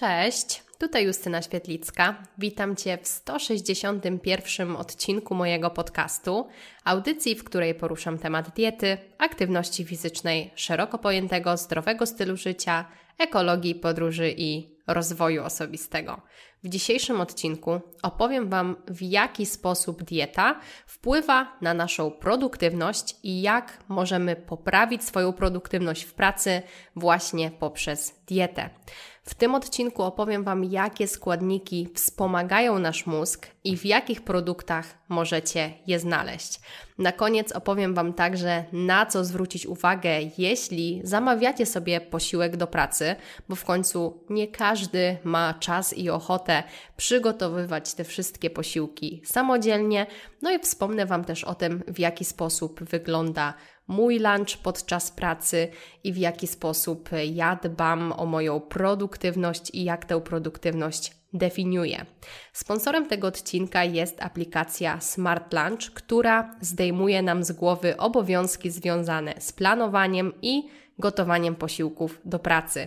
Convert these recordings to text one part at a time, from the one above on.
Cześć, tutaj Justyna Świetlicka. Witam Cię w 161 odcinku mojego podcastu, audycji, w której poruszam temat diety, aktywności fizycznej, szeroko pojętego zdrowego stylu życia, ekologii, podróży i rozwoju osobistego. W dzisiejszym odcinku opowiem Wam, w jaki sposób dieta wpływa na naszą produktywność i jak możemy poprawić swoją produktywność w pracy właśnie poprzez dietę. W tym odcinku opowiem Wam, jakie składniki wspomagają nasz mózg i w jakich produktach możecie je znaleźć. Na koniec opowiem Wam także, na co zwrócić uwagę, jeśli zamawiacie sobie posiłek do pracy, bo w końcu nie każdy ma czas i ochotę ochotę przygotowywać te wszystkie posiłki samodzielnie. No i wspomnę Wam też o tym, w jaki sposób wygląda mój lunch podczas pracy i w jaki sposób ja dbam o moją produktywność i jak tę produktywność definiuje. Sponsorem tego odcinka jest aplikacja Smart Lunch, która zdejmuje nam z głowy obowiązki związane z planowaniem i gotowaniem posiłków do pracy.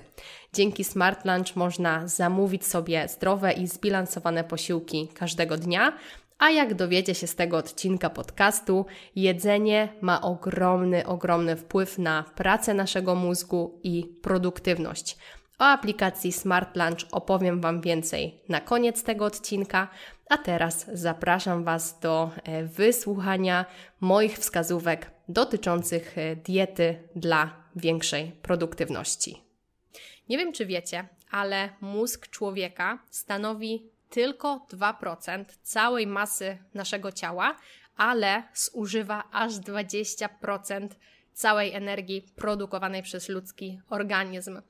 Dzięki Smart Lunch można zamówić sobie zdrowe i zbilansowane posiłki każdego dnia. A jak dowiecie się z tego odcinka podcastu, jedzenie ma ogromny, ogromny wpływ na pracę naszego mózgu i produktywność. O aplikacji Smart Lunch opowiem Wam więcej na koniec tego odcinka, a teraz zapraszam Was do e, wysłuchania moich wskazówek dotyczących e, diety dla większej produktywności. Nie wiem, czy wiecie, ale mózg człowieka stanowi tylko 2% całej masy naszego ciała, ale zużywa aż 20% całej energii produkowanej przez ludzki organizm.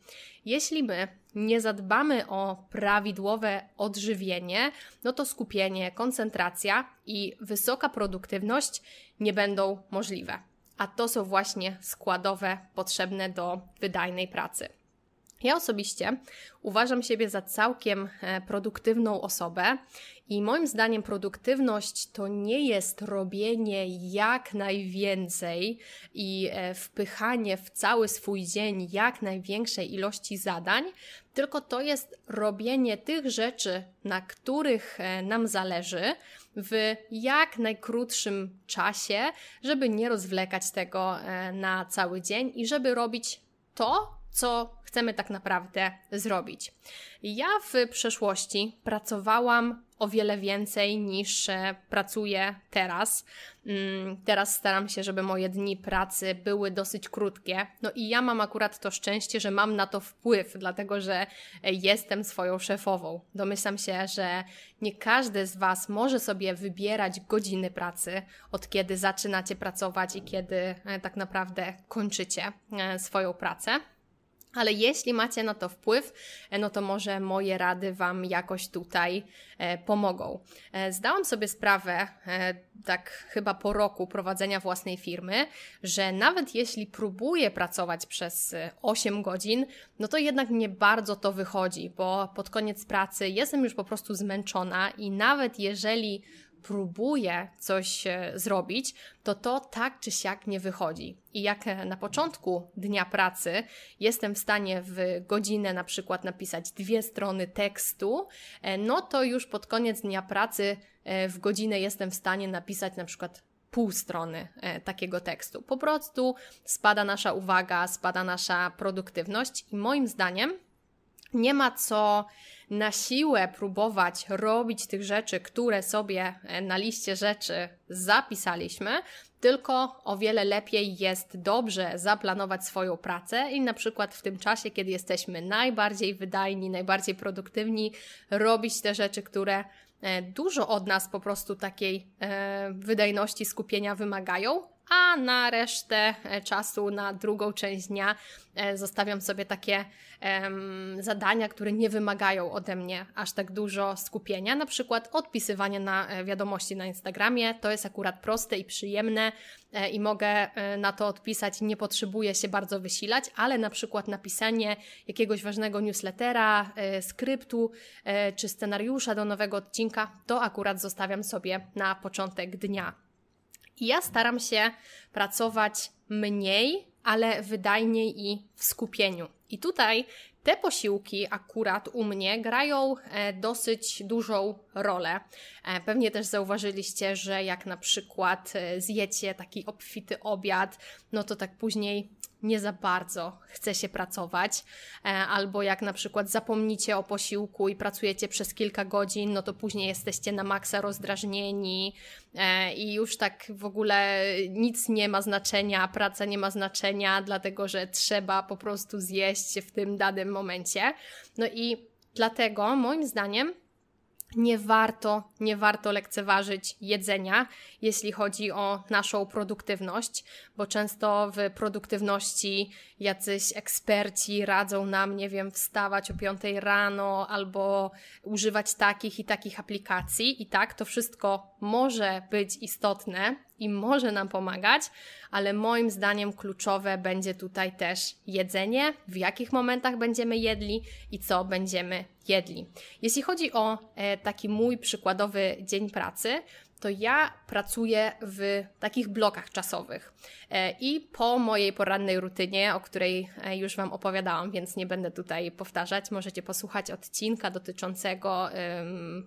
Jeśli my nie zadbamy o prawidłowe odżywienie, no to skupienie, koncentracja i wysoka produktywność nie będą możliwe. A to są właśnie składowe potrzebne do wydajnej pracy. Ja osobiście uważam siebie za całkiem e, produktywną osobę i moim zdaniem produktywność to nie jest robienie jak najwięcej i e, wpychanie w cały swój dzień jak największej ilości zadań, tylko to jest robienie tych rzeczy, na których e, nam zależy, w jak najkrótszym czasie, żeby nie rozwlekać tego na cały dzień i żeby robić to, co chcemy tak naprawdę zrobić. Ja w przeszłości pracowałam o wiele więcej niż e, pracuję teraz. Mm, teraz staram się, żeby moje dni pracy były dosyć krótkie. No i ja mam akurat to szczęście, że mam na to wpływ, dlatego że e, jestem swoją szefową. Domyślam się, że nie każdy z Was może sobie wybierać godziny pracy, od kiedy zaczynacie pracować i kiedy e, tak naprawdę kończycie swoją pracę. Ale jeśli macie na to wpływ, e, no to może moje rady Wam jakoś tutaj e, pomogą. E, zdałam sobie sprawę, tak chyba po roku prowadzenia własnej firmy, że nawet jeśli próbuję pracować przez 8 godzin, no to jednak nie bardzo to wychodzi, bo pod koniec pracy jestem już po prostu zmęczona i nawet jeżeli próbuje coś e, zrobić, to to tak czy siak nie wychodzi. I jak e, na początku dnia pracy jestem w stanie w godzinę na przykład napisać dwie strony tekstu, e, no to już pod koniec dnia pracy w godzinę jestem w stanie napisać na przykład pół strony takiego tekstu. Po prostu spada nasza uwaga, spada nasza produktywność i moim zdaniem nie ma co na siłę próbować robić tych rzeczy, które sobie e, na liście rzeczy zapisaliśmy, tylko o wiele lepiej jest dobrze zaplanować swoją pracę i na przykład w tym czasie, kiedy jesteśmy najbardziej wydajni, najbardziej produktywni, robić te rzeczy, które e, dużo od nas po prostu takiej e, wydajności, skupienia wymagają, a na resztę e, czasu, na drugą część dnia e, zostawiam sobie takie um, zadania, które nie wymagają ode mnie aż tak dużo skupienia, na przykład odpisywanie na e, wiadomości na Instagramie. To jest akurat proste i przyjemne i mogę na to odpisać, nie potrzebuję się bardzo wysilać, ale na przykład napisanie jakiegoś ważnego newslettera, skryptu czy scenariusza do nowego odcinka, to akurat zostawiam sobie na początek dnia. I ja staram się pracować mniej, ale wydajniej i w skupieniu. I tutaj te posiłki akurat u mnie grają e, dosyć dużą rolę. E, pewnie też zauważyliście, że jak na przykład e, zjecie taki obfity obiad, no to tak później nie za bardzo chce się pracować, e, albo jak na przykład zapomnicie o posiłku i pracujecie przez kilka godzin, no to później jesteście na maksa rozdrażnieni e, i już tak w ogóle nic nie ma znaczenia, praca nie ma znaczenia, dlatego że trzeba po prostu zjeść w tym danym momencie. No i dlatego moim zdaniem nie warto, nie warto lekceważyć jedzenia, jeśli chodzi o naszą produktywność, bo często w produktywności jacyś eksperci radzą nam, nie wiem, wstawać o 5 rano albo używać takich i takich aplikacji. I tak to wszystko może być istotne i może nam pomagać, ale moim zdaniem kluczowe będzie tutaj też jedzenie, w jakich momentach będziemy jedli i co będziemy jedli. Jeśli chodzi o e, taki mój przykładowy dzień pracy, to ja pracuję w takich blokach czasowych. E, I po mojej porannej rutynie, o której e, już Wam opowiadałam, więc nie będę tutaj powtarzać, możecie posłuchać odcinka dotyczącego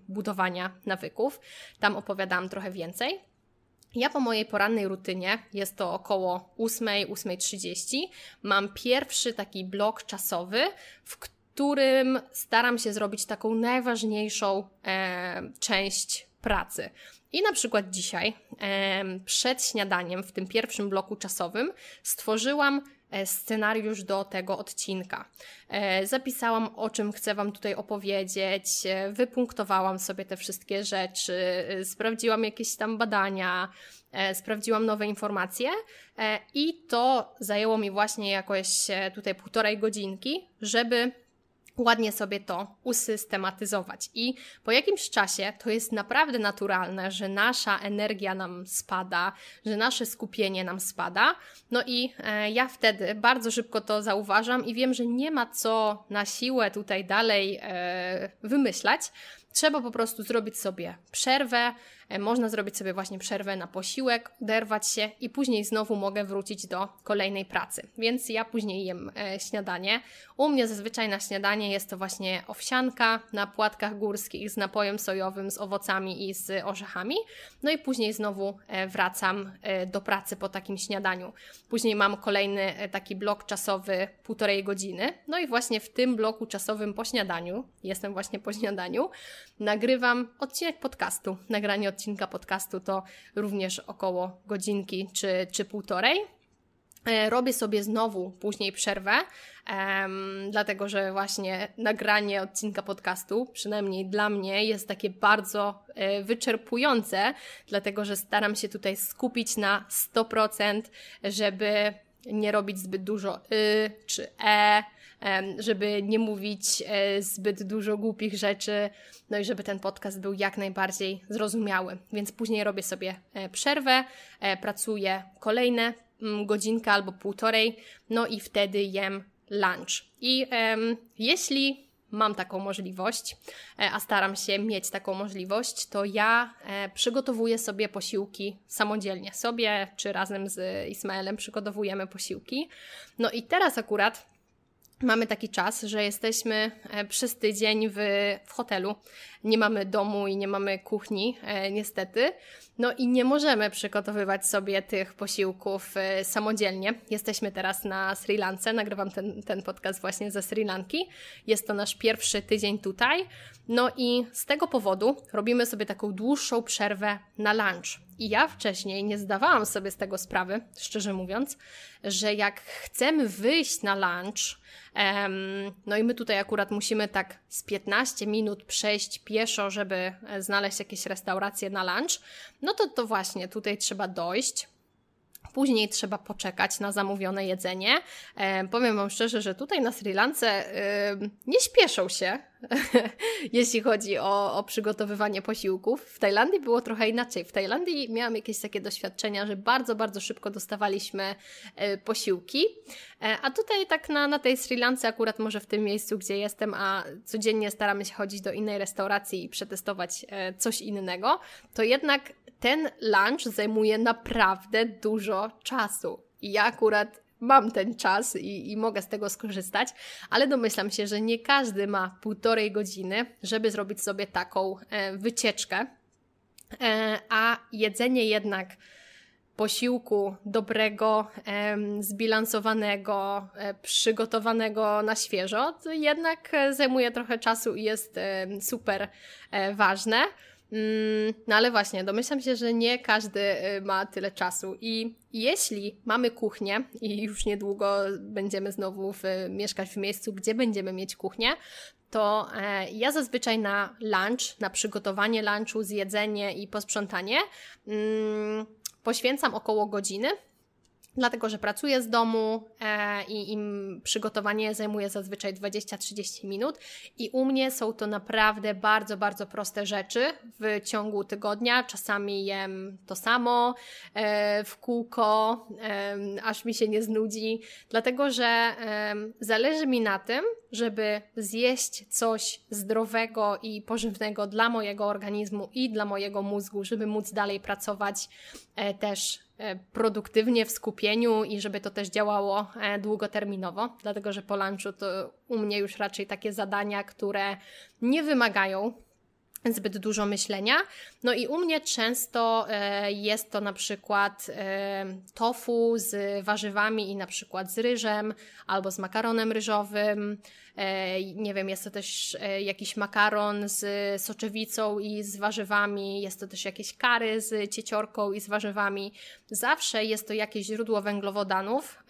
budowania nawyków. Tam opowiadałam trochę więcej. Ja po mojej porannej rutynie, jest to około 8-8.30, mam pierwszy taki blok czasowy, w którym staram się zrobić taką najważniejszą e, część pracy. I na przykład dzisiaj, e, przed śniadaniem, w tym pierwszym bloku czasowym, stworzyłam E, scenariusz do tego odcinka. E, zapisałam, o czym chcę Wam tutaj opowiedzieć, e, wypunktowałam sobie te wszystkie rzeczy, sprawdziłam jakieś tam badania, sprawdziłam nowe informacje i to zajęło mi właśnie jakoś tutaj półtorej godzinki, żeby ładnie sobie to usystematyzować. I po jakimś czasie to jest naprawdę naturalne, że nasza energia nam spada, że nasze skupienie nam spada. No i e, ja wtedy bardzo szybko to zauważam i wiem, że nie ma co na siłę tutaj dalej e, wymyślać, Trzeba po prostu zrobić sobie przerwę. E, można zrobić sobie właśnie przerwę na posiłek, oderwać się i później znowu mogę wrócić do kolejnej pracy. Więc ja później jem e, śniadanie. U mnie zazwyczaj na śniadanie jest to właśnie owsianka na płatkach górskich z napojem sojowym, z owocami i z orzechami. No i później znowu e, wracam do pracy po takim śniadaniu. Później mam kolejny taki blok czasowy półtorej godziny. No i właśnie w tym bloku czasowym po śniadaniu, jestem właśnie po śniadaniu, nagrywam odcinek podcastu. Nagranie odcinka podcastu to również około godzinki czy, czy półtorej. E, robię sobie znowu później przerwę, um, dlatego że właśnie nagranie odcinka podcastu, przynajmniej dla mnie, jest takie bardzo e, wyczerpujące, dlatego że staram się tutaj skupić na 100%, żeby nie robić zbyt dużo y czy e żeby nie mówić e, zbyt dużo głupich rzeczy, no i żeby ten podcast był jak najbardziej zrozumiały. Więc później robię sobie e, przerwę, e, pracuję kolejne mm, godzinkę albo półtorej, no i wtedy jem lunch. I um, jeśli mam taką możliwość, a staram się mieć taką możliwość, to ja przygotowuję sobie posiłki samodzielnie. Sobie czy razem z Ismaelem przygotowujemy posiłki. No i teraz akurat mamy taki czas, że jesteśmy e, przez tydzień w, w hotelu nie mamy domu i nie mamy kuchni, e, niestety. No i nie możemy przygotowywać sobie tych posiłków e, samodzielnie. Jesteśmy teraz na Sri Lance, nagrywam ten, ten podcast właśnie ze Sri Lanki. Jest to nasz pierwszy tydzień tutaj. No i z tego powodu robimy sobie taką dłuższą przerwę na lunch. I ja wcześniej nie zdawałam sobie z tego sprawy, szczerze mówiąc, że jak chcemy wyjść na lunch, no i my tutaj akurat musimy tak z 15 minut przejść pieszo, żeby e, znaleźć jakieś restauracje na lunch, no to to właśnie tutaj trzeba dojść, później trzeba poczekać na zamówione jedzenie. powiem Wam szczerze, że tutaj na Sri Lance nie śpieszą się, jeśli chodzi o, o przygotowywanie posiłków. W Tajlandii było trochę inaczej. W Tajlandii miałam jakieś takie doświadczenia, że bardzo, bardzo szybko dostawaliśmy e, posiłki, e, a tutaj tak na, na tej Sri Lance, akurat może w tym miejscu, gdzie jestem, a codziennie staramy się chodzić do innej restauracji i przetestować e, coś innego, to jednak ten lunch zajmuje naprawdę dużo czasu. I ja akurat mam ten czas i, i, mogę z tego skorzystać, ale domyślam się, że nie każdy ma półtorej godziny, żeby zrobić sobie taką e, wycieczkę. E, a jedzenie jednak posiłku dobrego, e, zbilansowanego, przygotowanego na świeżo, jednak e, zajmuje trochę czasu i jest super e, ważne. Mm, no ale właśnie, domyślam się, że nie każdy y, ma tyle czasu i jeśli mamy kuchnię i już niedługo będziemy znowu w, mieszkać w miejscu, gdzie będziemy mieć kuchnię, to e, ja zazwyczaj na lunch, na przygotowanie lunchu, zjedzenie i posprzątanie mm, poświęcam około godziny, dlatego że pracuję z domu e, i im przygotowanie zajmuje zazwyczaj 20-30 minut i u mnie są to naprawdę bardzo, bardzo proste rzeczy w ciągu tygodnia. Czasami jem to samo e, w kółko, e, aż mi się nie znudzi, dlatego że zależy mi na tym, żeby zjeść coś zdrowego i pożywnego dla mojego organizmu i dla mojego mózgu, żeby móc dalej pracować e, też E, produktywnie w skupieniu i żeby to też działało e, długoterminowo, dlatego że po lunchu to u mnie już raczej takie zadania, które nie wymagają zbyt dużo myślenia. No i u mnie często e, jest to na przykład tofu z warzywami i na przykład z ryżem albo z makaronem ryżowym E, nie wiem, jest to też e, jakiś makaron z soczewicą i z warzywami, jest to też jakieś kary z cieciorką i z warzywami. Zawsze jest to jakieś źródło węglowodanów.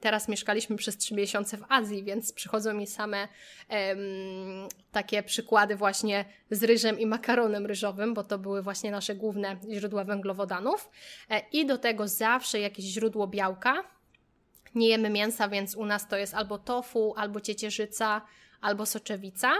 Teraz mieszkaliśmy przez trzy miesiące w Azji, więc przychodzą mi same takie przykłady właśnie z ryżem i makaronem ryżowym, bo to były właśnie nasze główne źródła węglowodanów. E, I do tego zawsze jakieś źródło białka, nie jemy mięsa, więc u nas to jest albo tofu, albo ciecierzyca, albo soczewica.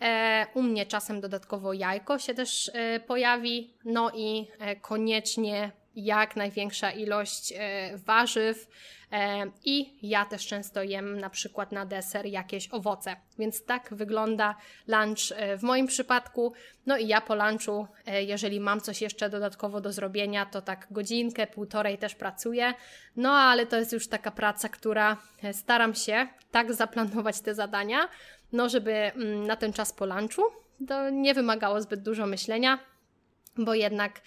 E, u mnie czasem dodatkowo jajko się też e, pojawi, no i e, koniecznie jak największa ilość e, warzyw e, i ja też często jem na przykład na deser jakieś owoce. Więc tak wygląda lunch e, w moim przypadku. No i ja po lunchu, jeżeli mam coś jeszcze dodatkowo do zrobienia, to tak godzinkę, półtorej też pracuję. No ale to jest już taka praca, która staram się tak zaplanować te zadania, no żeby mm, na ten czas po lunchu to nie wymagało zbyt dużo myślenia, bo jednak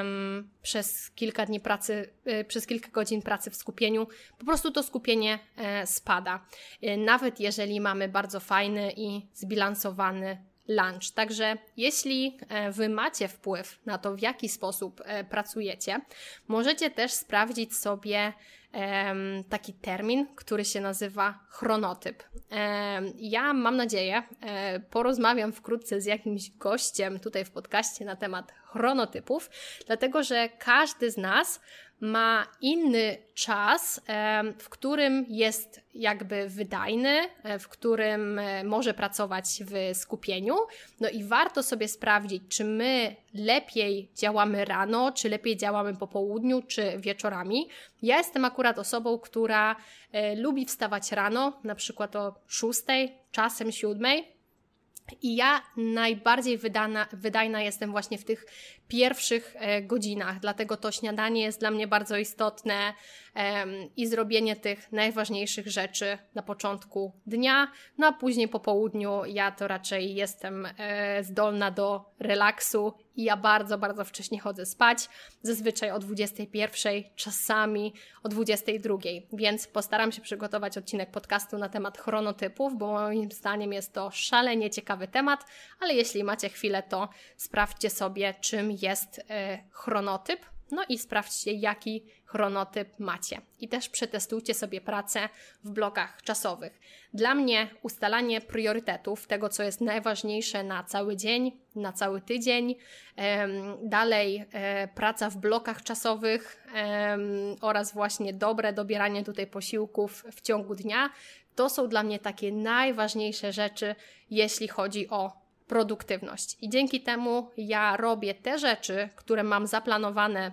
um, przez kilka dni pracy, y, przez kilka godzin pracy w skupieniu po prostu to skupienie e, spada. Y, nawet jeżeli mamy bardzo fajny i zbilansowany lunch. Także jeśli e, Wy macie wpływ na to, w jaki sposób e, pracujecie, możecie też sprawdzić sobie taki termin, który się nazywa chronotyp. Ja mam nadzieję, e, porozmawiam wkrótce z jakimś gościem tutaj w podcaście na temat chronotypów, dlatego że każdy z nas ma inny czas, w którym jest jakby wydajny, e, w którym e, może pracować w skupieniu. No i warto sobie sprawdzić, czy my lepiej działamy rano, czy lepiej działamy po południu, czy wieczorami. Ja jestem akurat osobą, która e, lubi wstawać rano, na przykład o 6, czasem 7. I ja najbardziej wydana, wydajna jestem właśnie w tych pierwszych e, godzinach. Dlatego to śniadanie jest dla mnie bardzo istotne i zrobienie tych najważniejszych rzeczy na początku dnia, no a później po południu ja to raczej jestem e, zdolna do relaksu i ja bardzo, bardzo wcześnie chodzę spać, zazwyczaj o 21, czasami o 22, więc postaram się przygotować odcinek podcastu na temat chronotypów, bo moim zdaniem jest to szalenie ciekawy temat, ale jeśli macie chwilę, to sprawdźcie sobie, czym jest y, chronotyp, no i sprawdźcie, jaki chronotyp macie. I też przetestujcie sobie pracę w blokach czasowych. Dla mnie ustalanie priorytetów, tego co jest najważniejsze na cały dzień, na cały tydzień, dalej e, praca w blokach czasowych oraz właśnie dobre dobieranie tutaj posiłków w ciągu dnia, to są dla mnie takie najważniejsze rzeczy, jeśli chodzi o produktywność. I dzięki temu ja robię te rzeczy, które mam zaplanowane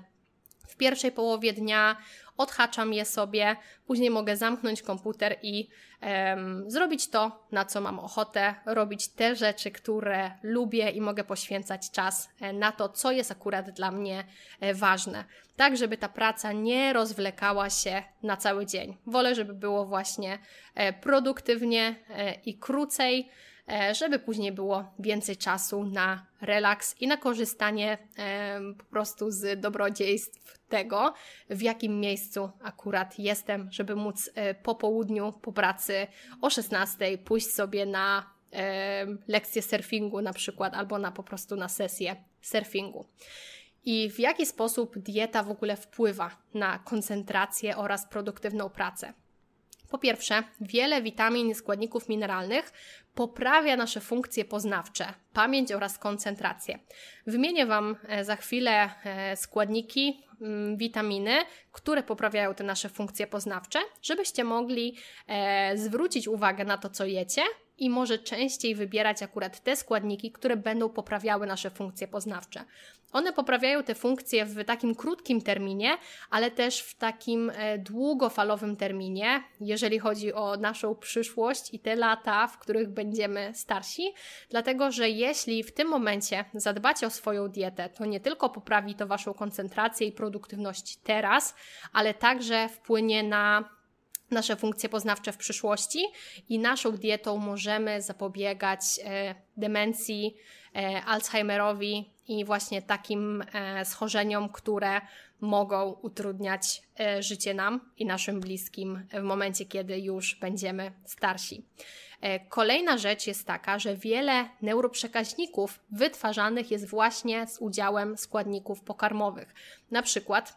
w pierwszej połowie dnia, odhaczam je sobie, później mogę zamknąć komputer i um, zrobić to, na co mam ochotę, robić te rzeczy, które lubię i mogę poświęcać czas e, na to, co jest akurat dla mnie e, ważne, tak żeby ta praca nie rozwlekała się na cały dzień. Wolę, żeby było właśnie e, produktywnie i krócej E, żeby później było więcej czasu na relaks i na korzystanie e, po prostu z dobrodziejstw tego, w jakim miejscu akurat jestem, żeby móc e, po południu, po pracy o 16 pójść sobie na lekcję surfingu na przykład, albo na po prostu na sesję surfingu. I w jaki sposób dieta w ogóle wpływa na koncentrację oraz produktywną pracę? Po pierwsze, wiele witamin i składników mineralnych poprawia nasze funkcje poznawcze, pamięć oraz koncentrację. Wymienię Wam e, za chwilę e, składniki, mm, witaminy, które poprawiają te nasze funkcje poznawcze, żebyście mogli e, zwrócić uwagę na to, co jecie i może częściej wybierać akurat te składniki, które będą poprawiały nasze funkcje poznawcze. One poprawiają te funkcje w takim krótkim terminie, ale też w takim e, długofalowym terminie, jeżeli chodzi o naszą przyszłość i te lata, w których będziemy starsi, dlatego że jeśli w tym momencie zadbacie o swoją dietę, to nie tylko poprawi to waszą koncentrację i produktywność teraz, ale także wpłynie na nasze funkcje poznawcze w przyszłości i naszą dietą możemy zapobiegać e, demencji, e, Alzheimerowi i właśnie takim e, schorzeniom, które mogą utrudniać życie nam i naszym bliskim w momencie, kiedy już będziemy starsi. Kolejna rzecz jest taka, że wiele neuroprzekaźników wytwarzanych jest właśnie z udziałem składników pokarmowych. Na przykład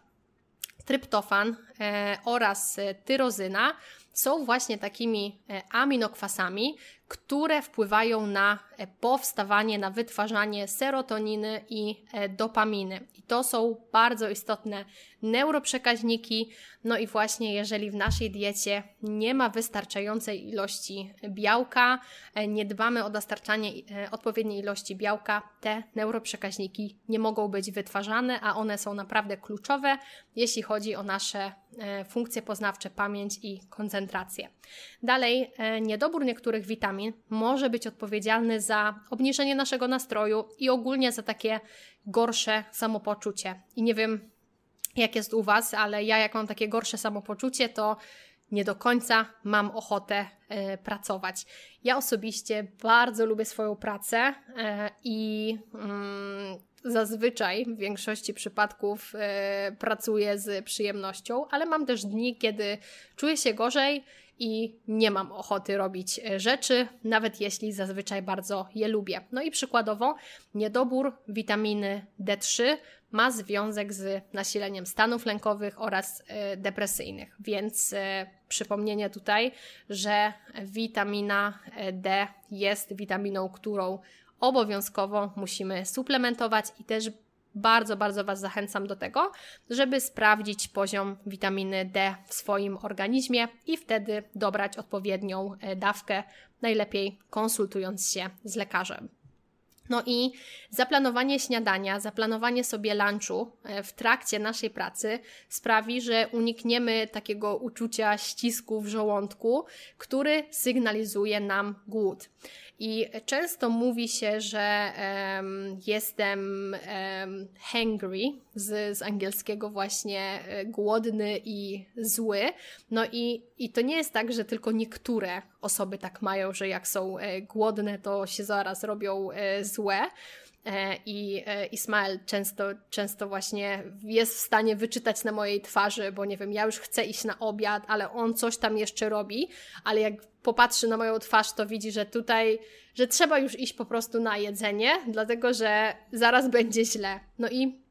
tryptofan e, oraz e, tyrozyna są właśnie takimi e, aminokwasami, które wpływają na e, powstawanie, na wytwarzanie serotoniny i e, dopaminy. I to są bardzo istotne neuroprzekaźniki. No i właśnie, jeżeli w naszej diecie nie ma wystarczającej ilości białka, e, nie dbamy o dostarczanie odpowiedniej ilości białka, te neuroprzekaźniki nie mogą być wytwarzane, a one są naprawdę kluczowe, jeśli chodzi o nasze funkcje poznawcze, pamięć i koncentrację. Dalej, niedobór niektórych witamin dopamin może być odpowiedzialny za obniżenie naszego nastroju i ogólnie za takie gorsze samopoczucie. I nie wiem, jak jest u Was, ale ja, jak mam takie gorsze samopoczucie, to nie do końca mam ochotę e, pracować. Ja osobiście bardzo lubię swoją pracę e, i mm, zazwyczaj w większości przypadków e, pracuję z przyjemnością, ale mam też dni, kiedy czuję się gorzej i nie mam ochoty robić e, rzeczy, nawet jeśli zazwyczaj bardzo je lubię. No i przykładowo niedobór witaminy D3 ma związek z nasileniem stanów lękowych oraz e, depresyjnych, więc e, przypomnienie tutaj, że witamina D jest witaminą, którą obowiązkowo musimy suplementować i też bardzo, bardzo Was zachęcam do tego, żeby sprawdzić poziom witaminy D w swoim organizmie i wtedy dobrać odpowiednią e, dawkę, najlepiej konsultując się z lekarzem. No i zaplanowanie śniadania, zaplanowanie sobie lunchu e, w trakcie naszej pracy sprawi, że unikniemy takiego uczucia ścisku w żołądku, który sygnalizuje nam głód. I często mówi się, że um, jestem um, hangry z, z angielskiego właśnie e, głodny i zły. No i, i to nie jest tak, że tylko niektóre osoby tak mają, że jak są e, głodne, to się zaraz robią e, złe. I Ismael często, często właśnie jest w stanie wyczytać na mojej twarzy, bo nie wiem, ja już chcę iść na obiad, ale on coś tam jeszcze robi, ale jak popatrzy na moją twarz, to widzi, że tutaj, że trzeba już iść po prostu na jedzenie, dlatego że zaraz będzie źle. No i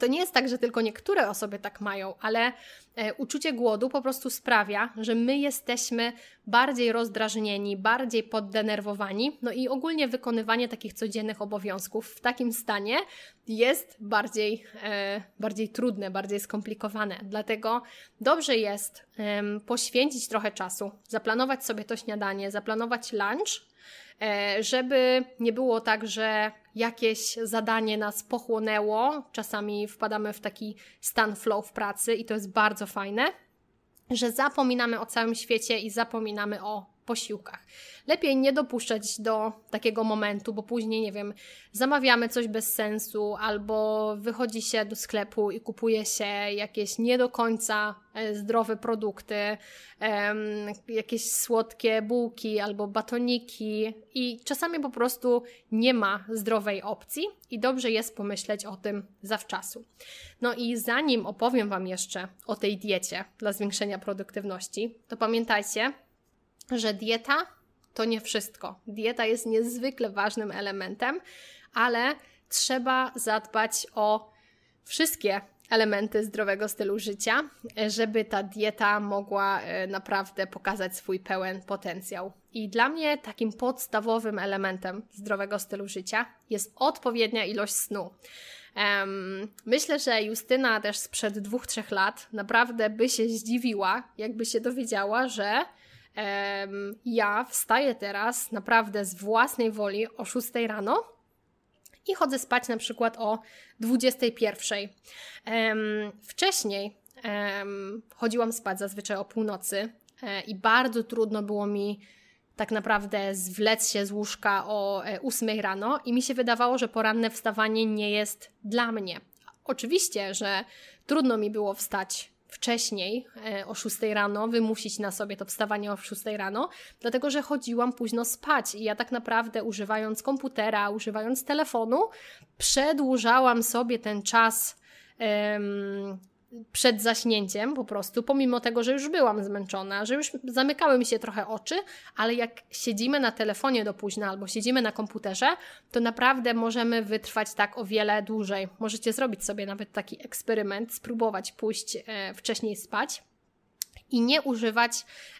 to nie jest tak, że tylko niektóre osoby tak mają, ale e, uczucie głodu po prostu sprawia, że my jesteśmy bardziej rozdrażnieni, bardziej poddenerwowani, no i ogólnie wykonywanie takich codziennych obowiązków w takim stanie jest bardziej, e, bardziej trudne, bardziej skomplikowane. Dlatego dobrze jest poświęcić trochę czasu, zaplanować sobie to śniadanie, zaplanować lunch E, żeby nie było tak, że jakieś zadanie nas pochłonęło, czasami wpadamy w taki stan flow w pracy i to jest bardzo fajne, że zapominamy o całym świecie i zapominamy o posiłkach. Lepiej nie dopuszczać do takiego momentu, bo później, nie wiem, zamawiamy coś bez sensu, albo wychodzi się do sklepu i kupuje się jakieś nie do końca e, zdrowe produkty, jakieś słodkie bułki albo batoniki, i czasami po prostu nie ma zdrowej opcji, i dobrze jest pomyśleć o tym zawczasu. No i zanim opowiem Wam jeszcze o tej diecie dla zwiększenia produktywności, to pamiętajcie, że dieta to nie wszystko. Dieta jest niezwykle ważnym elementem, ale trzeba zadbać o wszystkie elementy zdrowego stylu życia, żeby ta dieta mogła e, naprawdę pokazać swój pełen potencjał. I dla mnie takim podstawowym elementem zdrowego stylu życia jest odpowiednia ilość snu. Myślę, że Justyna też sprzed dwóch, trzech lat naprawdę by się zdziwiła, jakby się dowiedziała, że ja wstaję teraz naprawdę z własnej woli o 6 rano i chodzę spać na przykład o 21. Wcześniej chodziłam spać zazwyczaj o północy e, i bardzo trudno było mi tak naprawdę zwlec się z łóżka o 8 e, rano i mi się wydawało, że poranne wstawanie nie jest dla mnie. Oczywiście, że trudno mi było wstać wcześniej e, o 6 rano, wymusić na sobie to wstawanie o 6 rano, dlatego że chodziłam późno spać i ja tak naprawdę używając komputera, używając telefonu, przedłużałam sobie ten czas przed zaśnięciem po prostu, pomimo tego, że już byłam zmęczona, że już zamykały mi się trochę oczy, ale jak siedzimy na telefonie do późna albo siedzimy na komputerze, to naprawdę możemy wytrwać tak o wiele dłużej. Możecie zrobić sobie nawet taki eksperyment, spróbować pójść e, wcześniej spać i nie używać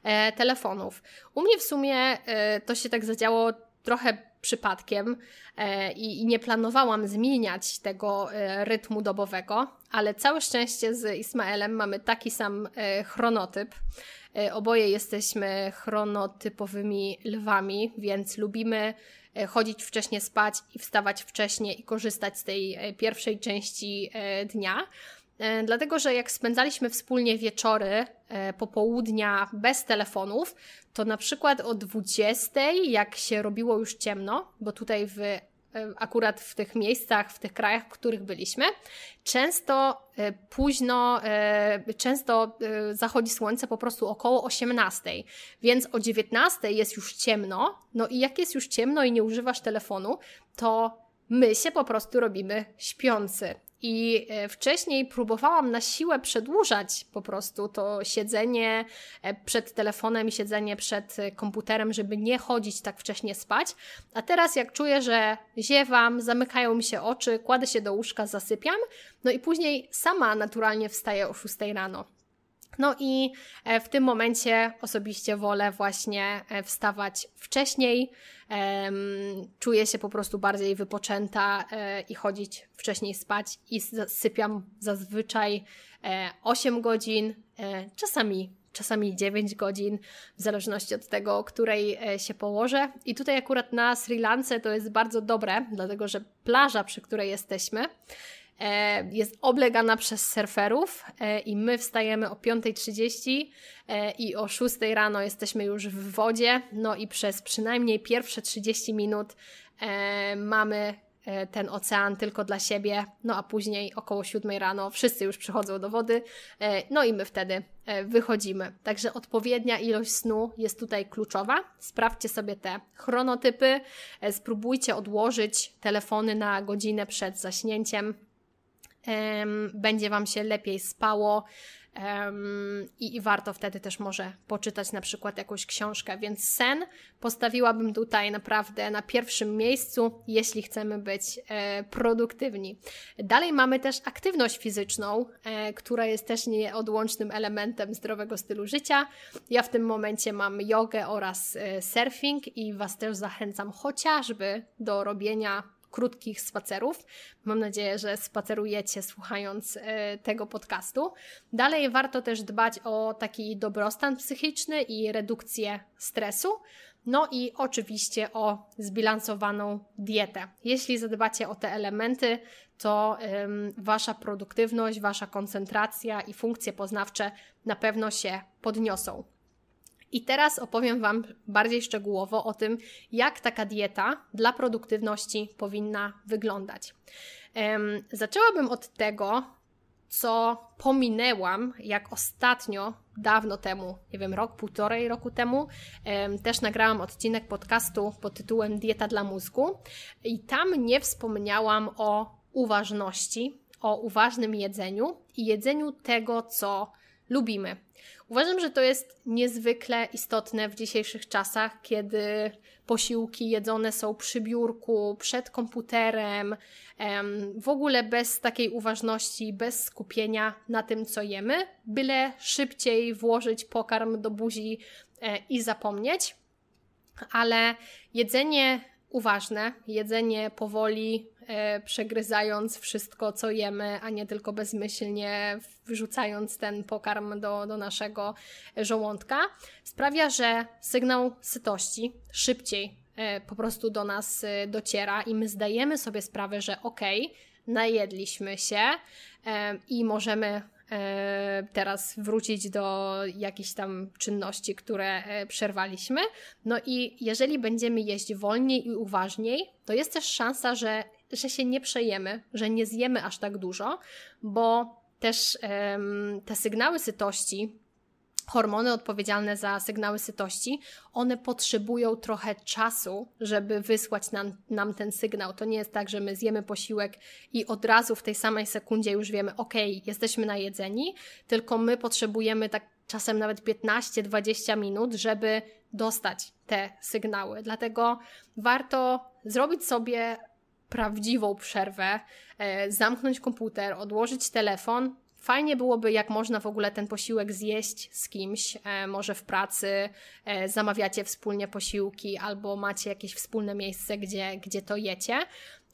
e, telefonów. U mnie w sumie e, to się tak zadziało trochę przypadkiem e, i, i, nie planowałam zmieniać tego e, rytmu dobowego, ale całe szczęście z Ismaelem mamy taki sam e, chronotyp. E, oboje jesteśmy chronotypowymi lwami, więc lubimy e, chodzić wcześnie spać i wstawać wcześnie i korzystać z tej pierwszej części dnia. Dlatego, że jak spędzaliśmy wspólnie wieczory, popołudnia bez telefonów, to na przykład o 20, jak się robiło już ciemno, bo tutaj w akurat w tych miejscach, w tych krajach, w których byliśmy, często e, późno, e, często e, zachodzi słońce po prostu około 18, więc o 19 jest już ciemno, no i jak jest już ciemno i nie używasz telefonu, to my się po prostu robimy śpiący. I e, wcześniej próbowałam na siłę przedłużać po prostu to siedzenie e, przed telefonem i siedzenie przed e, komputerem, żeby nie chodzić tak wcześnie spać. A teraz, jak czuję, że ziewam, zamykają mi się oczy, kładę się do łóżka, zasypiam, no i później sama naturalnie wstaję o 6 rano. No i w tym momencie osobiście wolę właśnie wstawać wcześniej, czuję się po prostu bardziej wypoczęta e, i chodzić wcześniej spać i sypiam zazwyczaj 8 e, godzin, e, czasami czasami 9 godzin, w zależności od tego, której się położę. I tutaj akurat na Sri Lance to jest bardzo dobre, dlatego że plaża, przy której jesteśmy, E, jest oblegana przez surferów e, i my wstajemy o 5.30 e, i o 6 rano jesteśmy już w wodzie, no i przez przynajmniej pierwsze 30 minut mamy ten ocean tylko dla siebie, no a później około 7 rano wszyscy już przychodzą do wody, no i my wtedy wychodzimy. Także odpowiednia ilość snu jest tutaj kluczowa. Sprawdźcie sobie te chronotypy, spróbujcie odłożyć telefony na godzinę przed zaśnięciem będzie Wam się lepiej spało i, i warto wtedy też może poczytać na przykład jakąś książkę. Więc sen postawiłabym tutaj naprawdę na pierwszym miejscu, jeśli chcemy być e, produktywni. Dalej mamy też aktywność fizyczną, e, która jest też nieodłącznym elementem zdrowego stylu życia. Ja w tym momencie mam jogę oraz e, surfing i Was też zachęcam chociażby do robienia krótkich spacerów. Mam nadzieję, że spacerujecie słuchając e, tego podcastu. Dalej warto też dbać o taki dobrostan psychiczny i redukcję stresu. No i oczywiście o zbilansowaną dietę. Jeśli zadbacie o te elementy, to ym, wasza produktywność, wasza koncentracja i funkcje poznawcze na pewno się podniosą. I teraz opowiem Wam bardziej szczegółowo o tym, jak taka dieta dla produktywności powinna wyglądać. Um, zaczęłabym od tego, co pominęłam, jak ostatnio, dawno temu, nie wiem, rok, półtorej roku temu, um, też nagrałam odcinek podcastu pod tytułem Dieta dla mózgu i tam nie wspomniałam o uważności, o uważnym jedzeniu i jedzeniu tego, co lubimy, Uważam, że to jest niezwykle istotne w dzisiejszych czasach, kiedy posiłki jedzone są przy biurku, przed komputerem, w ogóle bez takiej uważności, bez skupienia na tym, co jemy, byle szybciej włożyć pokarm do buzi e, i zapomnieć. Ale jedzenie uważne, jedzenie powoli, E, przegryzając wszystko, co jemy, a nie tylko bezmyślnie wrzucając ten pokarm do, do naszego żołądka, sprawia, że sygnał sytości szybciej e, po prostu do nas e, dociera i my zdajemy sobie sprawę, że okej, okay, najedliśmy się i możemy teraz wrócić do jakichś tam czynności, które przerwaliśmy. No i jeżeli będziemy jeść wolniej i uważniej, to jest też szansa, że że się nie przejemy, że nie zjemy aż tak dużo, bo też um, te sygnały sytości, hormony odpowiedzialne za sygnały sytości, one potrzebują trochę czasu, żeby wysłać nam, nam, ten sygnał. To nie jest tak, że my zjemy posiłek i od razu w tej samej sekundzie już wiemy, ok, jesteśmy najedzeni, tylko my potrzebujemy tak czasem nawet 15-20 minut, żeby dostać te sygnały. Dlatego warto zrobić sobie prawdziwą przerwę, e, zamknąć komputer, odłożyć telefon. Fajnie byłoby, jak można w ogóle ten posiłek zjeść z kimś, e, może w pracy, e, zamawiacie wspólnie posiłki albo macie jakieś wspólne miejsce, gdzie, gdzie to jecie,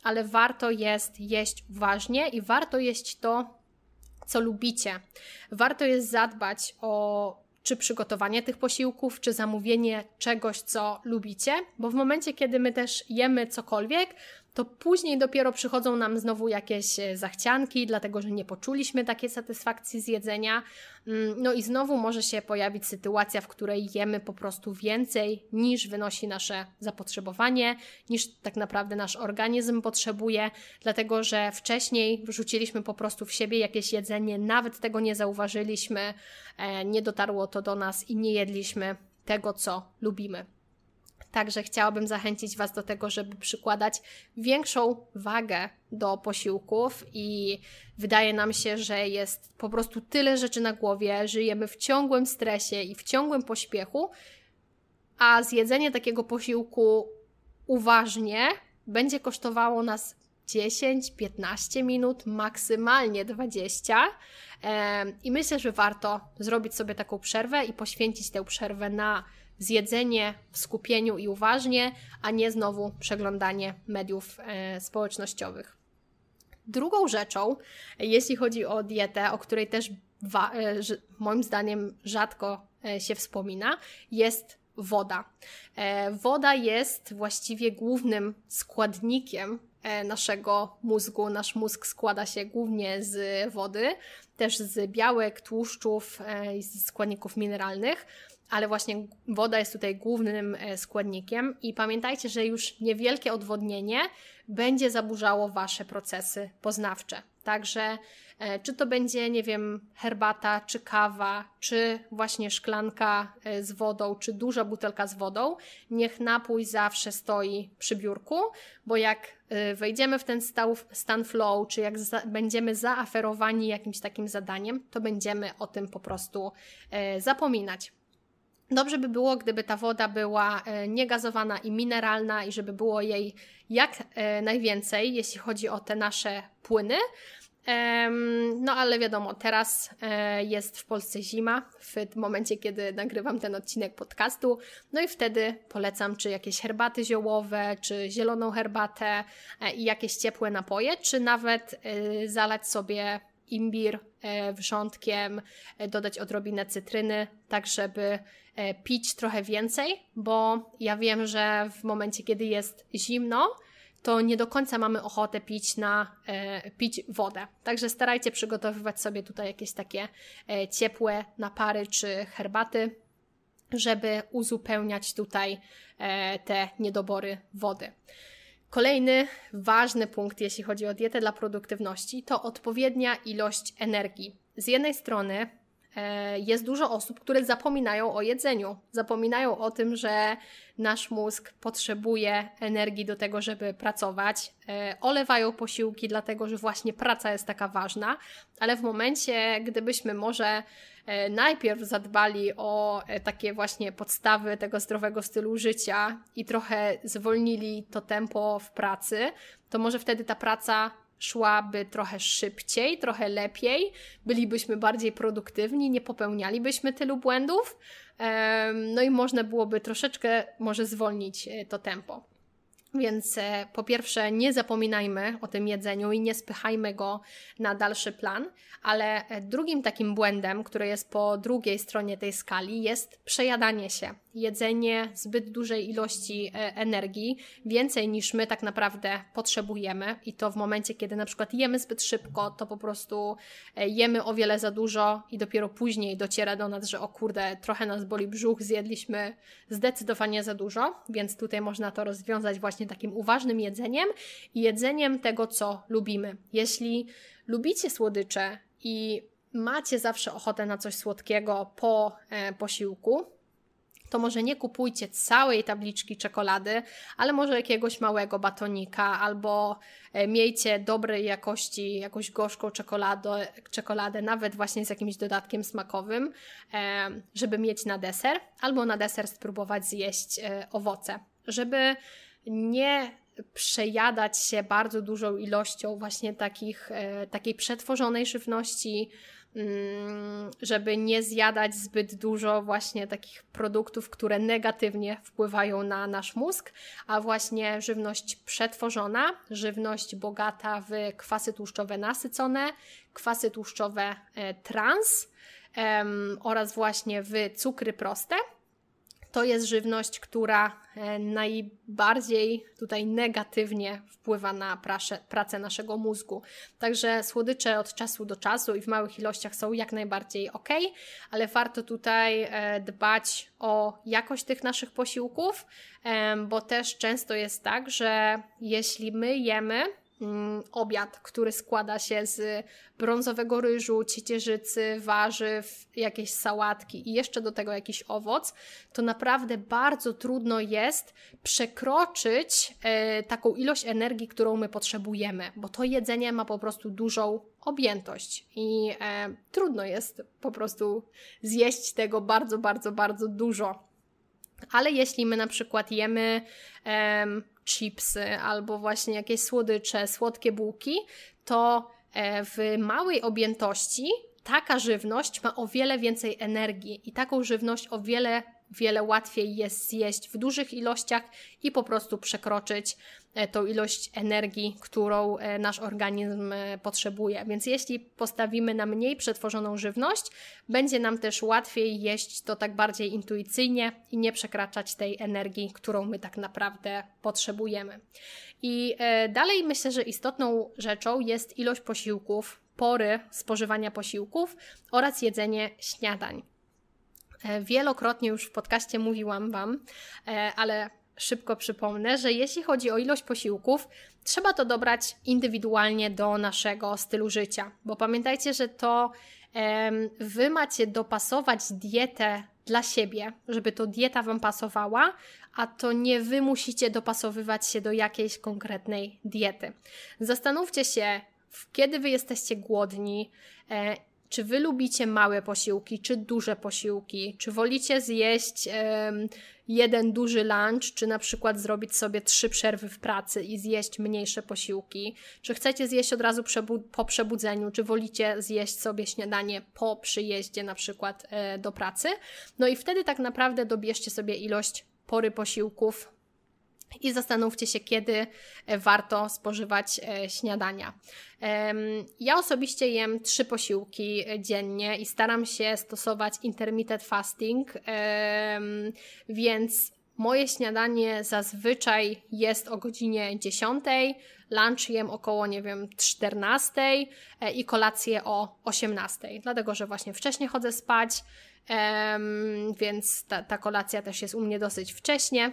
ale warto jest jeść uważnie i warto jeść to, co lubicie. Warto jest zadbać o czy przygotowanie tych posiłków, czy zamówienie czegoś, co lubicie, bo w momencie, kiedy my też jemy cokolwiek, to później dopiero przychodzą nam znowu jakieś e, zachcianki, dlatego że nie poczuliśmy takiej satysfakcji z jedzenia. Mm, no i znowu może się pojawić sytuacja, w której jemy po prostu więcej niż wynosi nasze zapotrzebowanie, niż tak naprawdę nasz organizm potrzebuje, dlatego że wcześniej wrzuciliśmy po prostu w siebie jakieś jedzenie, nawet tego nie zauważyliśmy, e, nie dotarło to do nas i nie jedliśmy tego, co lubimy. Także chciałabym zachęcić Was do tego, żeby przykładać większą wagę do posiłków i wydaje nam się, że jest po prostu tyle rzeczy na głowie, żyjemy w ciągłym stresie i w ciągłym pośpiechu, a zjedzenie takiego posiłku uważnie będzie kosztowało nas 10, 15 minut, maksymalnie 20. I myślę, że warto zrobić sobie taką przerwę i poświęcić tę przerwę na zjedzenie w skupieniu i uważnie, a nie znowu przeglądanie mediów e, społecznościowych. Drugą rzeczą, jeśli chodzi o dietę, o której też e, moim zdaniem rzadko e, się wspomina, jest woda. Woda jest właściwie głównym składnikiem naszego mózgu. Nasz mózg składa się głównie z wody, też z białek, tłuszczów i składników mineralnych ale właśnie woda jest tutaj głównym e, składnikiem i pamiętajcie, że już niewielkie odwodnienie będzie zaburzało wasze procesy poznawcze. Także e, czy to będzie, nie wiem, herbata, czy kawa, czy właśnie szklanka e, z wodą, czy duża butelka z wodą, niech napój zawsze stoi przy biurku, bo jak wejdziemy w ten stan flow, czy jak za będziemy zaaferowani jakimś takim zadaniem, to będziemy o tym po prostu zapominać. Dobrze by było, gdyby ta woda była e, niegazowana i mineralna i żeby było jej jak e, najwięcej, jeśli chodzi o te nasze płyny. No ale wiadomo, teraz e, jest w Polsce zima, w momencie kiedy nagrywam ten odcinek podcastu, no i wtedy polecam czy jakieś herbaty ziołowe, czy zieloną herbatę i jakieś ciepłe napoje, czy nawet zalać sobie imbir e, wrzątkiem, e, dodać odrobinę cytryny, tak żeby e, pić trochę więcej, bo ja wiem, że w momencie, kiedy jest zimno, to nie do końca mamy ochotę pić na pić wodę. Także starajcie przygotowywać sobie tutaj jakieś takie ciepłe napary czy herbaty, żeby uzupełniać tutaj te niedobory wody. Kolejny ważny punkt, jeśli chodzi o dietę dla produktywności, to odpowiednia ilość energii. Z jednej strony e, jest dużo osób, które zapominają o jedzeniu, zapominają o tym, że nasz mózg potrzebuje energii do tego, żeby pracować, e, olewają posiłki, dlatego że właśnie praca jest taka ważna, ale w momencie, gdybyśmy może E, najpierw zadbali o e, takie właśnie podstawy tego zdrowego stylu życia i trochę zwolnili to tempo w pracy, to może wtedy ta praca szłaby trochę szybciej, trochę lepiej, bylibyśmy bardziej produktywni, nie popełnialibyśmy tylu błędów, e, no i można byłoby troszeczkę może zwolnić to tempo. Więc e, po pierwsze, nie zapominajmy o tym jedzeniu i nie spychajmy go na dalszy plan, ale e, drugim takim błędem, który jest po drugiej stronie tej skali, jest przejadanie się jedzenie zbyt dużej ilości e, energii, więcej niż my tak naprawdę potrzebujemy i to w momencie, kiedy na przykład jemy zbyt szybko, to po prostu e, jemy o wiele za dużo i dopiero później dociera do nas, że o kurde, trochę nas boli brzuch, zjedliśmy zdecydowanie za dużo, więc tutaj można to rozwiązać właśnie takim uważnym jedzeniem i jedzeniem tego, co lubimy. Jeśli lubicie słodycze i macie zawsze ochotę na coś słodkiego po e, posiłku, to może nie kupujcie całej tabliczki czekolady, ale może jakiegoś małego batonika, albo e, miejcie dobrej jakości jakąś gorzką czekoladę, czekoladę nawet właśnie z jakimś dodatkiem smakowym, e, żeby mieć na deser, albo na deser spróbować zjeść e, owoce, żeby nie przejadać się bardzo dużą ilością właśnie takich, e, takiej przetworzonej żywności, mm, żeby nie zjadać zbyt dużo właśnie takich produktów, które negatywnie wpływają na nasz mózg, a właśnie żywność przetworzona, żywność bogata w kwasy tłuszczowe nasycone, kwasy tłuszczowe e, trans oraz właśnie w cukry proste – to jest żywność, która e, najbardziej tutaj negatywnie wpływa na prasze, pracę naszego mózgu. Także słodycze od czasu do czasu i w małych ilościach są jak najbardziej ok, ale warto tutaj e, dbać o jakość tych naszych posiłków, e, bo też często jest tak, że jeśli my jemy Mm, obiad, który składa się z brązowego ryżu, ciecierzycy, warzyw, jakieś sałatki i jeszcze do tego jakiś owoc, to naprawdę bardzo trudno jest przekroczyć e, taką ilość energii, którą my potrzebujemy, bo to jedzenie ma po prostu dużą objętość i e, trudno jest po prostu zjeść tego bardzo, bardzo, bardzo dużo. Ale jeśli my na przykład jemy um, chipsy albo właśnie jakieś słodycze, słodkie bułki, to e, w małej objętości taka żywność ma o wiele więcej energii i taką żywność o wiele wiele łatwiej jest zjeść w dużych ilościach i po prostu przekroczyć e, tą ilość energii, którą e, nasz organizm e, potrzebuje. Więc jeśli postawimy na mniej przetworzoną żywność, będzie nam też łatwiej jeść to tak bardziej intuicyjnie i nie przekraczać tej energii, którą my tak naprawdę potrzebujemy. I dalej myślę, że istotną rzeczą jest ilość posiłków, pory spożywania posiłków oraz jedzenie śniadań. E, wielokrotnie już w podcaście mówiłam Wam, e, ale szybko przypomnę, że jeśli chodzi o ilość posiłków, trzeba to dobrać indywidualnie do naszego stylu życia, bo pamiętajcie, że to Wy macie dopasować dietę dla siebie, żeby to dieta Wam pasowała, a to nie Wy musicie dopasowywać się do jakiejś konkretnej diety. Zastanówcie się, kiedy Wy jesteście głodni, e, czy wy lubicie małe posiłki, czy duże posiłki? Czy wolicie zjeść um, jeden duży lunch, czy na przykład zrobić sobie trzy przerwy w pracy i zjeść mniejsze posiłki? Czy chcecie zjeść od razu przebu po przebudzeniu, czy wolicie zjeść sobie śniadanie po przyjeździe na przykład e, do pracy? No i wtedy tak naprawdę dobierzcie sobie ilość pory posiłków i zastanówcie się, kiedy e, warto spożywać e, śniadania. Ja osobiście jem trzy posiłki e, dziennie i staram się stosować intermittent fasting, więc moje śniadanie zazwyczaj jest o godzinie 10, lunch jem około, nie wiem, 14 i kolację o 18, dlatego że właśnie wcześniej chodzę spać, więc ta, ta kolacja też jest u mnie dosyć wcześnie.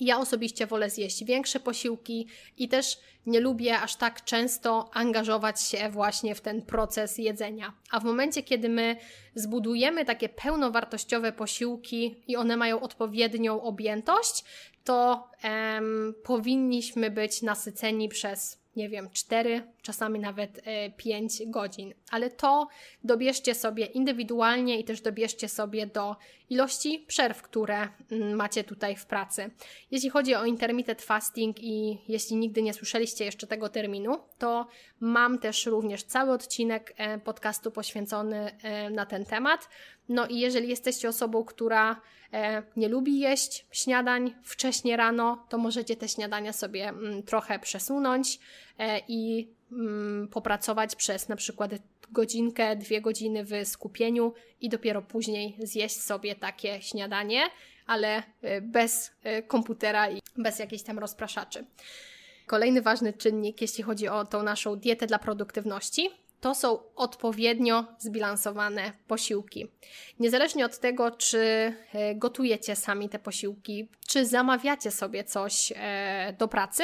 Ja osobiście wolę zjeść większe posiłki i też nie lubię aż tak często angażować się właśnie w ten proces jedzenia. A w momencie, kiedy my zbudujemy takie pełnowartościowe posiłki i one mają odpowiednią objętość, to em, powinniśmy być nasyceni przez, nie wiem, 4 czasami nawet 5 e, godzin. Ale to dobierzcie sobie indywidualnie i też dobierzcie sobie do ilości przerw, które mm, macie tutaj w pracy. Jeśli chodzi o intermittent fasting i jeśli nigdy nie słyszeliście jeszcze tego terminu, to mam też również cały odcinek e, podcastu poświęcony e, na ten temat. No i jeżeli jesteście osobą, która nie lubi jeść śniadań wcześnie rano, to możecie te śniadania sobie mm, trochę przesunąć i Mm, popracować przez na przykład godzinkę, dwie godziny w skupieniu i dopiero później zjeść sobie takie śniadanie, ale y, bez y, komputera i bez jakichś tam rozpraszaczy. Kolejny ważny czynnik, jeśli chodzi o tą naszą dietę dla produktywności, to są odpowiednio zbilansowane posiłki. Niezależnie od tego, czy y, gotujecie sami te posiłki, czy zamawiacie sobie coś e, do pracy,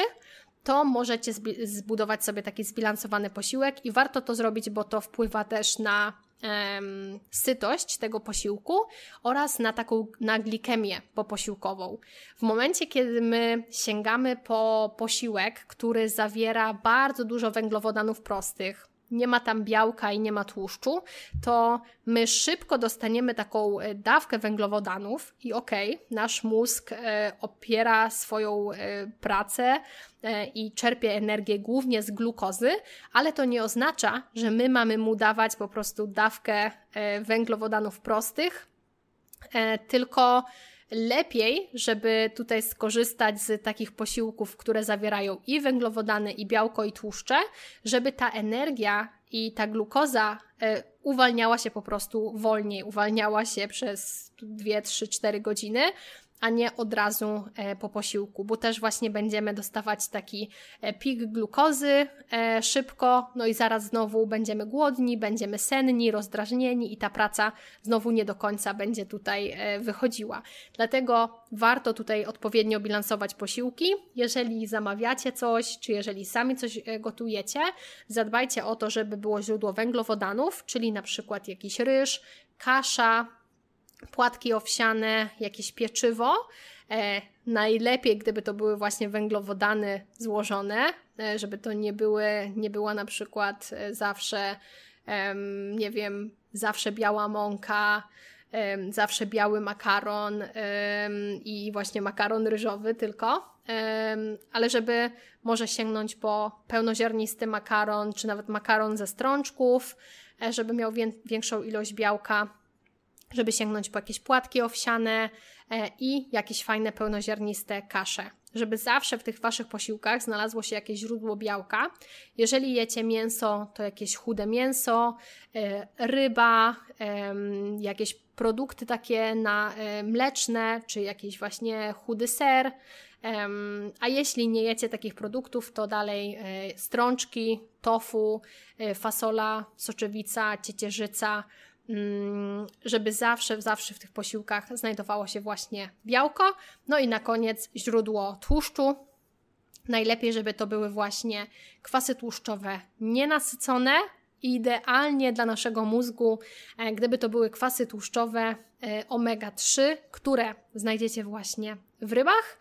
to możecie zbudować sobie taki zbilansowany posiłek i warto to zrobić, bo to wpływa też na em, sytość tego posiłku oraz na taką na glikemię poposiłkową. W momencie, kiedy my sięgamy po posiłek, który zawiera bardzo dużo węglowodanów prostych, nie ma tam białka i nie ma tłuszczu, to my szybko dostaniemy taką e, dawkę węglowodanów i okej, okay, nasz mózg e, opiera swoją e, pracę i czerpie energię głównie z glukozy, ale to nie oznacza, że my mamy mu dawać po prostu dawkę węglowodanów prostych, tylko lepiej, żeby tutaj skorzystać z takich posiłków, które zawierają i węglowodany, i białko, i tłuszcze, żeby ta energia i ta glukoza e, uwalniała się po prostu wolniej, uwalniała się przez 2, 3, 4 godziny, a nie od razu e, po posiłku, bo też właśnie będziemy dostawać taki e, pik glukozy e, szybko, no i zaraz znowu będziemy głodni, będziemy senni, rozdrażnieni i ta praca znowu nie do końca będzie tutaj wychodziła. Dlatego warto tutaj odpowiednio bilansować posiłki. Jeżeli zamawiacie coś, czy jeżeli sami coś gotujecie, zadbajcie o to, żeby było źródło węglowodanów, czyli na przykład jakiś ryż, kasza, płatki owsiane, jakieś pieczywo. E, najlepiej, gdyby to były właśnie węglowodany złożone, e, żeby to nie, były, nie była na przykład e, zawsze, nie wiem, zawsze biała mąka, zawsze biały makaron i właśnie makaron ryżowy tylko. Ale żeby może sięgnąć po pełnoziarnisty makaron, czy nawet makaron ze strączków, żeby miał większą ilość białka, żeby sięgnąć po jakieś płatki owsiane e, i jakieś fajne pełnoziarniste kasze. Żeby zawsze w tych waszych posiłkach znalazło się jakieś źródło białka. Jeżeli jecie mięso, to jakieś chude mięso, e, ryba, jakieś produkty takie na e, mleczne, czy jakiś właśnie chudy ser. A jeśli nie jecie takich produktów, to dalej strączki, tofu, fasola, soczewica, ciecierzyca Mm, żeby zawsze, zawsze w tych posiłkach znajdowało się właśnie białko. No i na koniec źródło tłuszczu. Najlepiej, żeby to były właśnie kwasy tłuszczowe nienasycone. Idealnie dla naszego mózgu, e, gdyby to były kwasy tłuszczowe e, omega-3, które znajdziecie właśnie w rybach.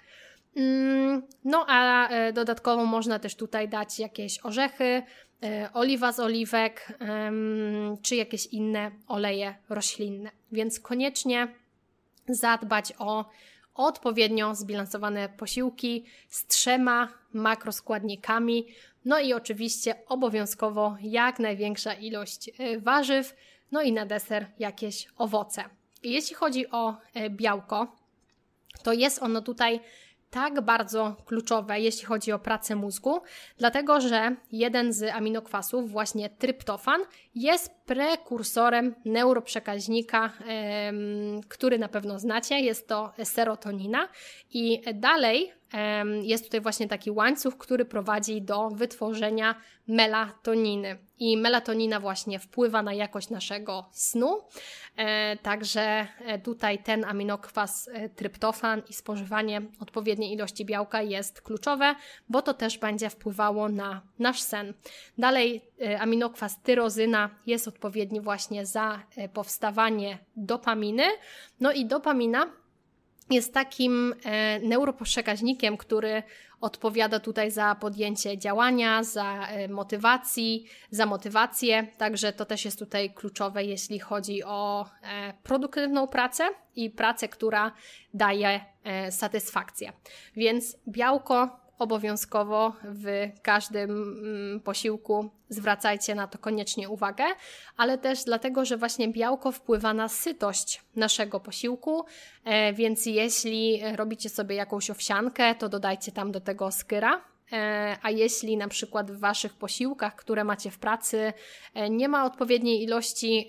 Mm, no a e, dodatkowo można też tutaj dać jakieś orzechy, E, oliwa z oliwek czy jakieś inne oleje roślinne. Więc koniecznie zadbać o odpowiednio zbilansowane posiłki z trzema makroskładnikami. No i oczywiście obowiązkowo jak największa ilość e, warzyw, no i na deser jakieś owoce. Jeśli chodzi o e, białko, to jest ono tutaj tak bardzo kluczowe, jeśli chodzi o pracę mózgu, dlatego że jeden z aminokwasów, właśnie tryptofan, jest prekursorem neuroprzekaźnika, który na pewno znacie, jest to serotonina. I dalej jest tutaj właśnie taki łańcuch, który prowadzi do wytworzenia melatoniny. I melatonina właśnie wpływa na jakość naszego snu. E, także e, tutaj ten aminokwas e, tryptofan i spożywanie odpowiedniej ilości białka jest kluczowe, bo to też będzie wpływało na nasz sen. Dalej aminokwas tyrozyna jest odpowiedzialny odpowiedni właśnie za e, powstawanie dopaminy. No i dopamina jest takim e, neuroprzekaźnikiem, który odpowiada tutaj za podjęcie działania, za e, motywacji, za motywację, także to też jest tutaj kluczowe, jeśli chodzi o produktywną pracę i pracę, która daje satysfakcję. Więc białko obowiązkowo w każdym mm, posiłku zwracajcie na to koniecznie uwagę, ale też dlatego, że właśnie białko wpływa na sytość naszego posiłku, e, więc jeśli robicie sobie jakąś owsiankę, to dodajcie tam do tego skyra, E, a jeśli na przykład w waszych posiłkach, które macie w pracy, e, nie ma odpowiedniej ilości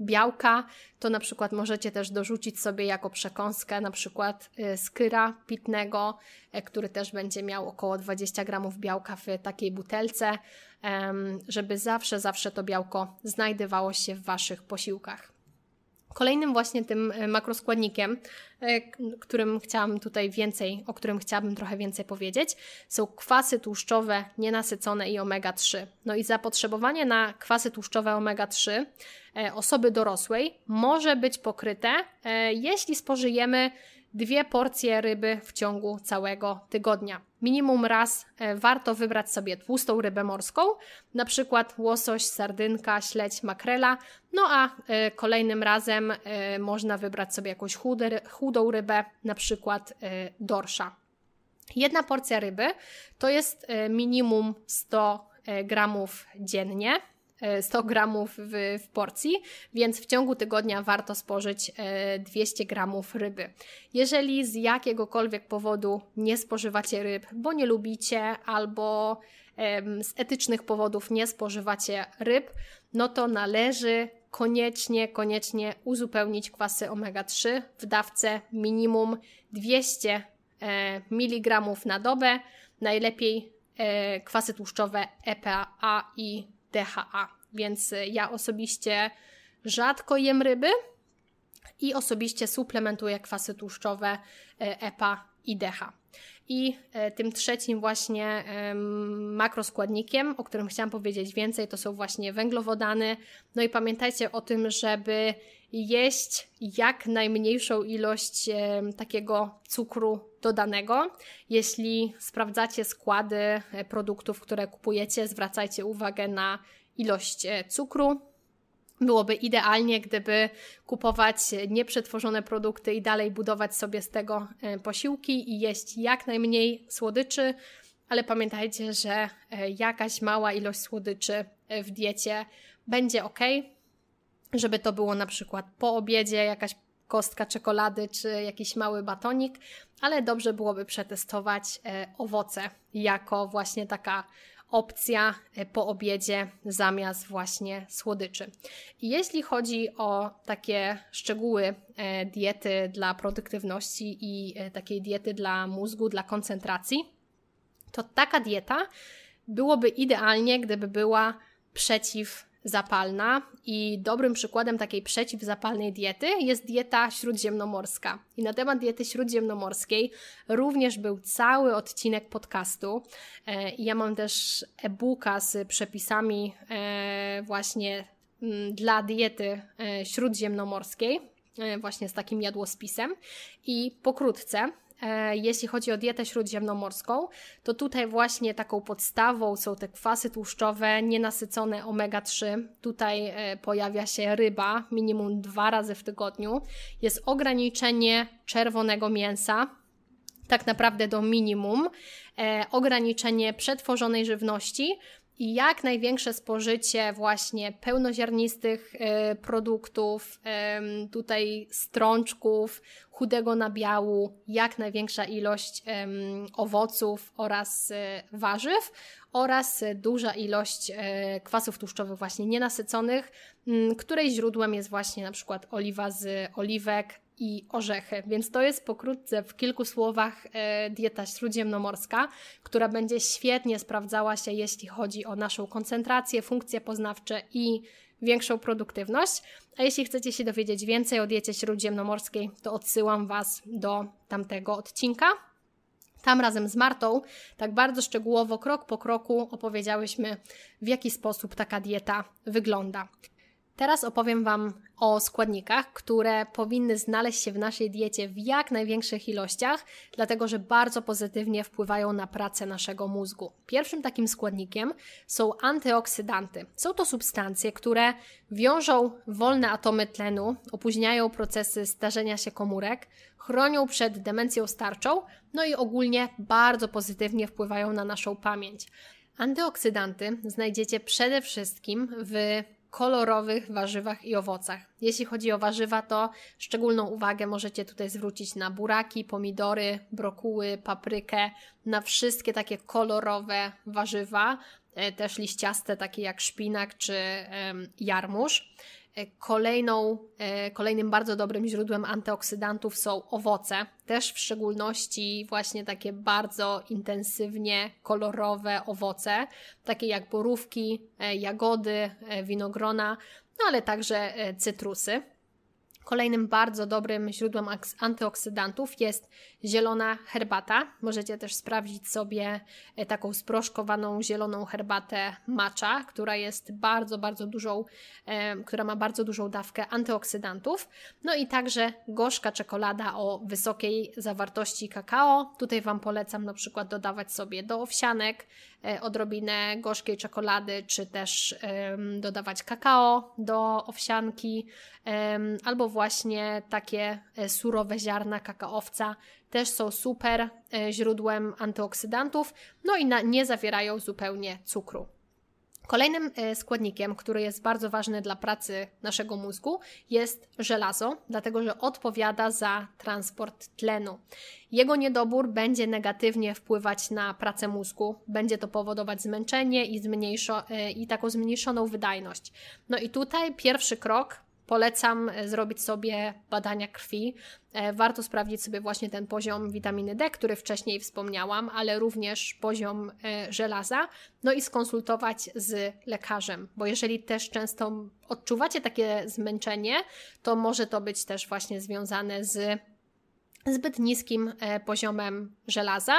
białka, to na przykład możecie też dorzucić sobie jako przekąskę na przykład e, skyra pitnego, który też będzie miał około 20 gramów białka w takiej butelce, żeby zawsze, zawsze to białko znajdowało się w waszych posiłkach. Kolejnym właśnie tym e, makroskładnikiem, e, którym chciałam tutaj więcej, o którym chciałabym trochę więcej powiedzieć, są kwasy tłuszczowe nienasycone i omega-3. No i zapotrzebowanie na kwasy tłuszczowe omega-3 e, osoby dorosłej może być pokryte, jeśli spożyjemy dwie porcje ryby w ciągu całego tygodnia. Minimum raz e, warto wybrać sobie tłustą rybę morską, na przykład łosoś, sardynka, śledź, makrela. No a e, kolejnym razem e, można wybrać sobie jakąś chudą rybę, na przykład dorsza. Jedna porcja ryby to jest minimum 100 gramów dziennie. 100 e, gramów w, w, porcji, więc w ciągu tygodnia warto spożyć 200 e, gramów ryby. Jeżeli z jakiegokolwiek powodu nie spożywacie ryb, bo nie lubicie albo z etycznych powodów nie spożywacie ryb, no to należy koniecznie, koniecznie uzupełnić kwasy omega-3 w dawce minimum 200 e, mg na dobę, najlepiej kwasy tłuszczowe EPA i DHA. Więc y, ja osobiście rzadko jem ryby i osobiście suplementuję kwasy tłuszczowe y, EPA i DHA. I e, tym trzecim właśnie makroskładnikiem, o którym chciałam powiedzieć więcej, to są właśnie węglowodany. No i pamiętajcie o tym, żeby jeść jak najmniejszą ilość takiego cukru dodanego. Jeśli sprawdzacie składy e, produktów, które kupujecie, zwracajcie uwagę na ilość e, cukru, Byłoby idealnie, gdyby kupować nieprzetworzone produkty i dalej budować sobie z tego e, posiłki i jeść jak najmniej słodyczy, ale pamiętajcie, że e, jakaś mała ilość słodyczy e, w diecie będzie ok, żeby to było na przykład po obiedzie jakaś kostka czekolady czy jakiś mały batonik, ale dobrze byłoby przetestować owoce jako właśnie taka opcja e, po obiedzie zamiast właśnie słodyczy. jeśli chodzi o takie szczegóły e, diety dla produktywności i e, takiej diety dla mózgu, dla koncentracji, to taka dieta byłoby idealnie, gdyby była przeciw zapalna i dobrym przykładem takiej przeciwzapalnej diety jest dieta śródziemnomorska. I na temat diety śródziemnomorskiej również był cały odcinek podcastu. E, ja mam też e-booka z przepisami e, właśnie mm, dla diety e, śródziemnomorskiej, właśnie z takim jadłospisem. I pokrótce E, jeśli chodzi o dietę śródziemnomorską, to tutaj właśnie taką podstawą są te kwasy tłuszczowe nienasycone omega-3. Tutaj e, pojawia się ryba minimum dwa razy w tygodniu. Jest ograniczenie czerwonego mięsa, tak naprawdę do minimum, e, ograniczenie przetworzonej żywności i jak największe spożycie właśnie pełnoziarnistych y, produktów, tutaj strączków, chudego nabiału, jak największa ilość owoców oraz y, warzyw oraz duża ilość y, kwasów tłuszczowych właśnie nienasyconych, której źródłem jest właśnie na przykład oliwa z oliwek, i orzechy. Więc to jest pokrótce w kilku słowach e, dieta śródziemnomorska, która będzie świetnie sprawdzała się, jeśli chodzi o naszą koncentrację, funkcje poznawcze i większą produktywność. A jeśli chcecie się dowiedzieć więcej o diecie śródziemnomorskiej, to odsyłam Was do tamtego odcinka. Tam razem z Martą tak bardzo szczegółowo, krok po kroku opowiedziałyśmy, w jaki sposób taka dieta wygląda. Teraz opowiem Wam o składnikach, które powinny znaleźć się w naszej diecie w jak największych ilościach, dlatego że bardzo pozytywnie wpływają na pracę naszego mózgu. Pierwszym takim składnikiem są antyoksydanty. Są to substancje, które wiążą wolne atomy tlenu, opóźniają procesy starzenia się komórek, chronią przed demencją starczą, no i ogólnie bardzo pozytywnie wpływają na naszą pamięć. Antyoksydanty znajdziecie przede wszystkim w kolorowych warzywach i owocach. Jeśli chodzi o warzywa, to szczególną uwagę możecie tutaj zwrócić na buraki, pomidory, brokuły, paprykę, na wszystkie takie kolorowe warzywa, e, też liściaste, takie jak szpinak czy jarmuż. E, kolejną, e, kolejnym bardzo dobrym źródłem antyoksydantów są owoce, też w szczególności właśnie takie bardzo intensywnie kolorowe owoce, takie jak borówki, e, jagody, winogrona, no ale także cytrusy. Kolejnym bardzo dobrym źródłem antyoksydantów jest zielona herbata. Możecie też sprawdzić sobie e, taką sproszkowaną zieloną herbatę macza, która jest bardzo, bardzo dużą, e, która ma bardzo dużą dawkę antyoksydantów. No i także gorzka czekolada o wysokiej zawartości kakao. Tutaj Wam polecam na przykład dodawać sobie do owsianek e, odrobinę gorzkiej czekolady, czy też dodawać kakao do owsianki, albo właśnie takie surowe ziarna kakaowca, też są super e, źródłem antyoksydantów, no i na, nie zawierają zupełnie cukru. Kolejnym e, składnikiem, który jest bardzo ważny dla pracy naszego mózgu, jest żelazo, dlatego że odpowiada za transport tlenu. Jego niedobór będzie negatywnie wpływać na pracę mózgu, będzie to powodować zmęczenie i, e, i taką zmniejszoną wydajność. No i tutaj pierwszy krok Polecam e, zrobić sobie badania krwi. E, warto sprawdzić sobie właśnie ten poziom witaminy D, który wcześniej wspomniałam, ale również poziom e, żelaza, no i skonsultować z lekarzem, bo jeżeli też często odczuwacie takie zmęczenie, to może to być też właśnie związane z zbyt niskim e, poziomem żelaza.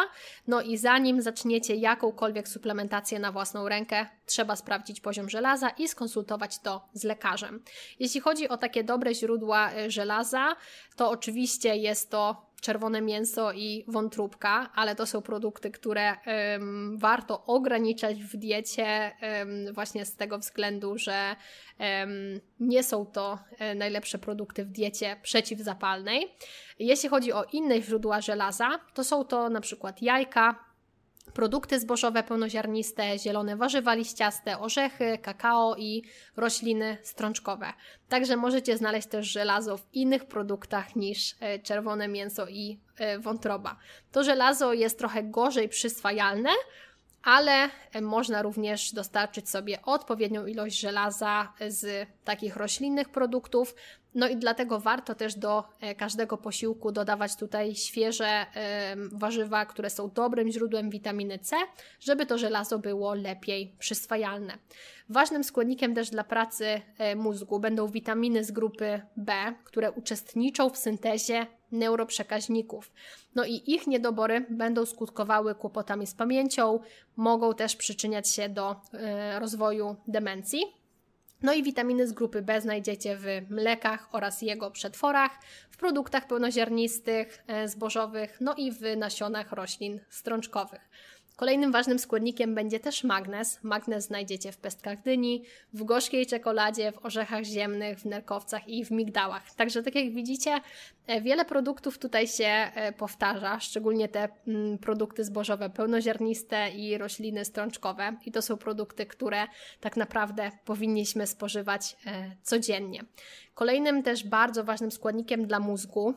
No i zanim zaczniecie jakąkolwiek suplementację na własną rękę, trzeba sprawdzić poziom żelaza i skonsultować to z lekarzem. Jeśli chodzi o takie dobre źródła e, żelaza, to oczywiście jest to czerwone mięso i wątróbka, ale to są produkty, które um, warto ograniczać w diecie um, właśnie z tego względu, że um, nie są to e, najlepsze produkty w diecie przeciwzapalnej. Jeśli chodzi o inne źródła żelaza, to są to na przykład jajka, Produkty zbożowe pełnoziarniste, zielone warzywa liściaste, orzechy, kakao i rośliny strączkowe. Także możecie znaleźć też żelazo w innych produktach niż e, czerwone mięso i e, wątroba. To żelazo jest trochę gorzej przyswajalne, ale e, można również dostarczyć sobie odpowiednią ilość żelaza z takich roślinnych produktów. No i dlatego warto też do e, każdego posiłku dodawać tutaj świeże e, warzywa, które są dobrym źródłem witaminy C, żeby to żelazo było lepiej przyswajalne. Ważnym składnikiem też dla pracy e, mózgu będą witaminy z grupy B, które uczestniczą w syntezie neuroprzekaźników. No i ich niedobory będą skutkowały kłopotami z pamięcią, mogą też przyczyniać się do rozwoju demencji. No i witaminy z grupy B znajdziecie w mlekach oraz jego przetworach, w produktach pełnoziarnistych, e, zbożowych, no i w nasionach roślin strączkowych. Kolejnym ważnym składnikiem będzie też magnez. Magnez znajdziecie w pestkach dyni, w gorzkiej czekoladzie, w orzechach ziemnych, w nerkowcach i w migdałach. Także tak jak widzicie, e, wiele produktów tutaj się e, powtarza, szczególnie te mm, produkty zbożowe pełnoziarniste i rośliny strączkowe. I to są produkty, które tak naprawdę powinniśmy spożywać e, codziennie. Kolejnym też bardzo ważnym składnikiem dla mózgu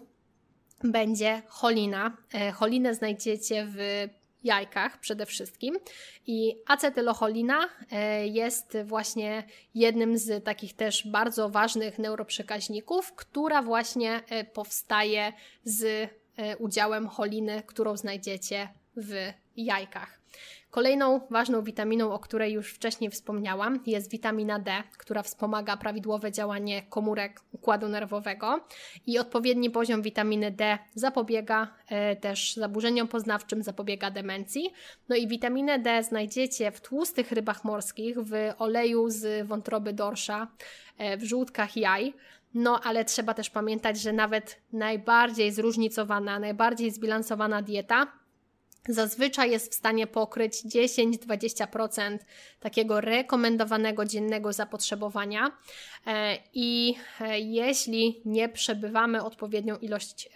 będzie cholina. Cholinę znajdziecie w jajkach przede wszystkim. I acetylocholina e, jest właśnie jednym z takich też bardzo ważnych neuroprzekaźników, która właśnie e, powstaje z e, udziałem choliny, którą znajdziecie w jajkach. Kolejną ważną witaminą, o której już wcześniej wspomniałam, jest witamina D, która wspomaga prawidłowe działanie komórek układu nerwowego i odpowiedni poziom witaminy D zapobiega y, też zaburzeniom poznawczym, zapobiega demencji. No i witaminę D znajdziecie w tłustych rybach morskich, w oleju z wątroby dorsza, y, w żółtkach jaj. No, ale trzeba też pamiętać, że nawet najbardziej zróżnicowana, najbardziej zbilansowana dieta zazwyczaj jest w stanie pokryć 10-20% takiego rekomendowanego dziennego zapotrzebowania e, i e, jeśli nie przebywamy odpowiednią ilość